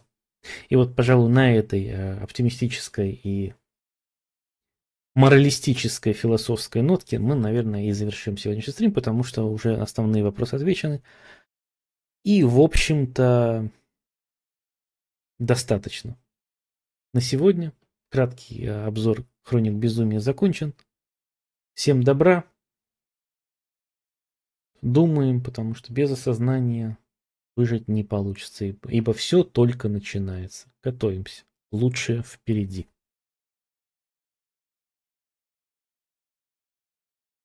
И вот, пожалуй, на этой э, оптимистической и моралистической философской нотке мы, наверное, и завершим сегодняшний стрим, потому что уже основные вопросы отвечены. И, в общем-то, достаточно. На сегодня краткий э, обзор хроник безумия закончен. Всем добра. Думаем, потому что без осознания выжить не получится, ибо все только начинается. Готовимся. Лучшее впереди.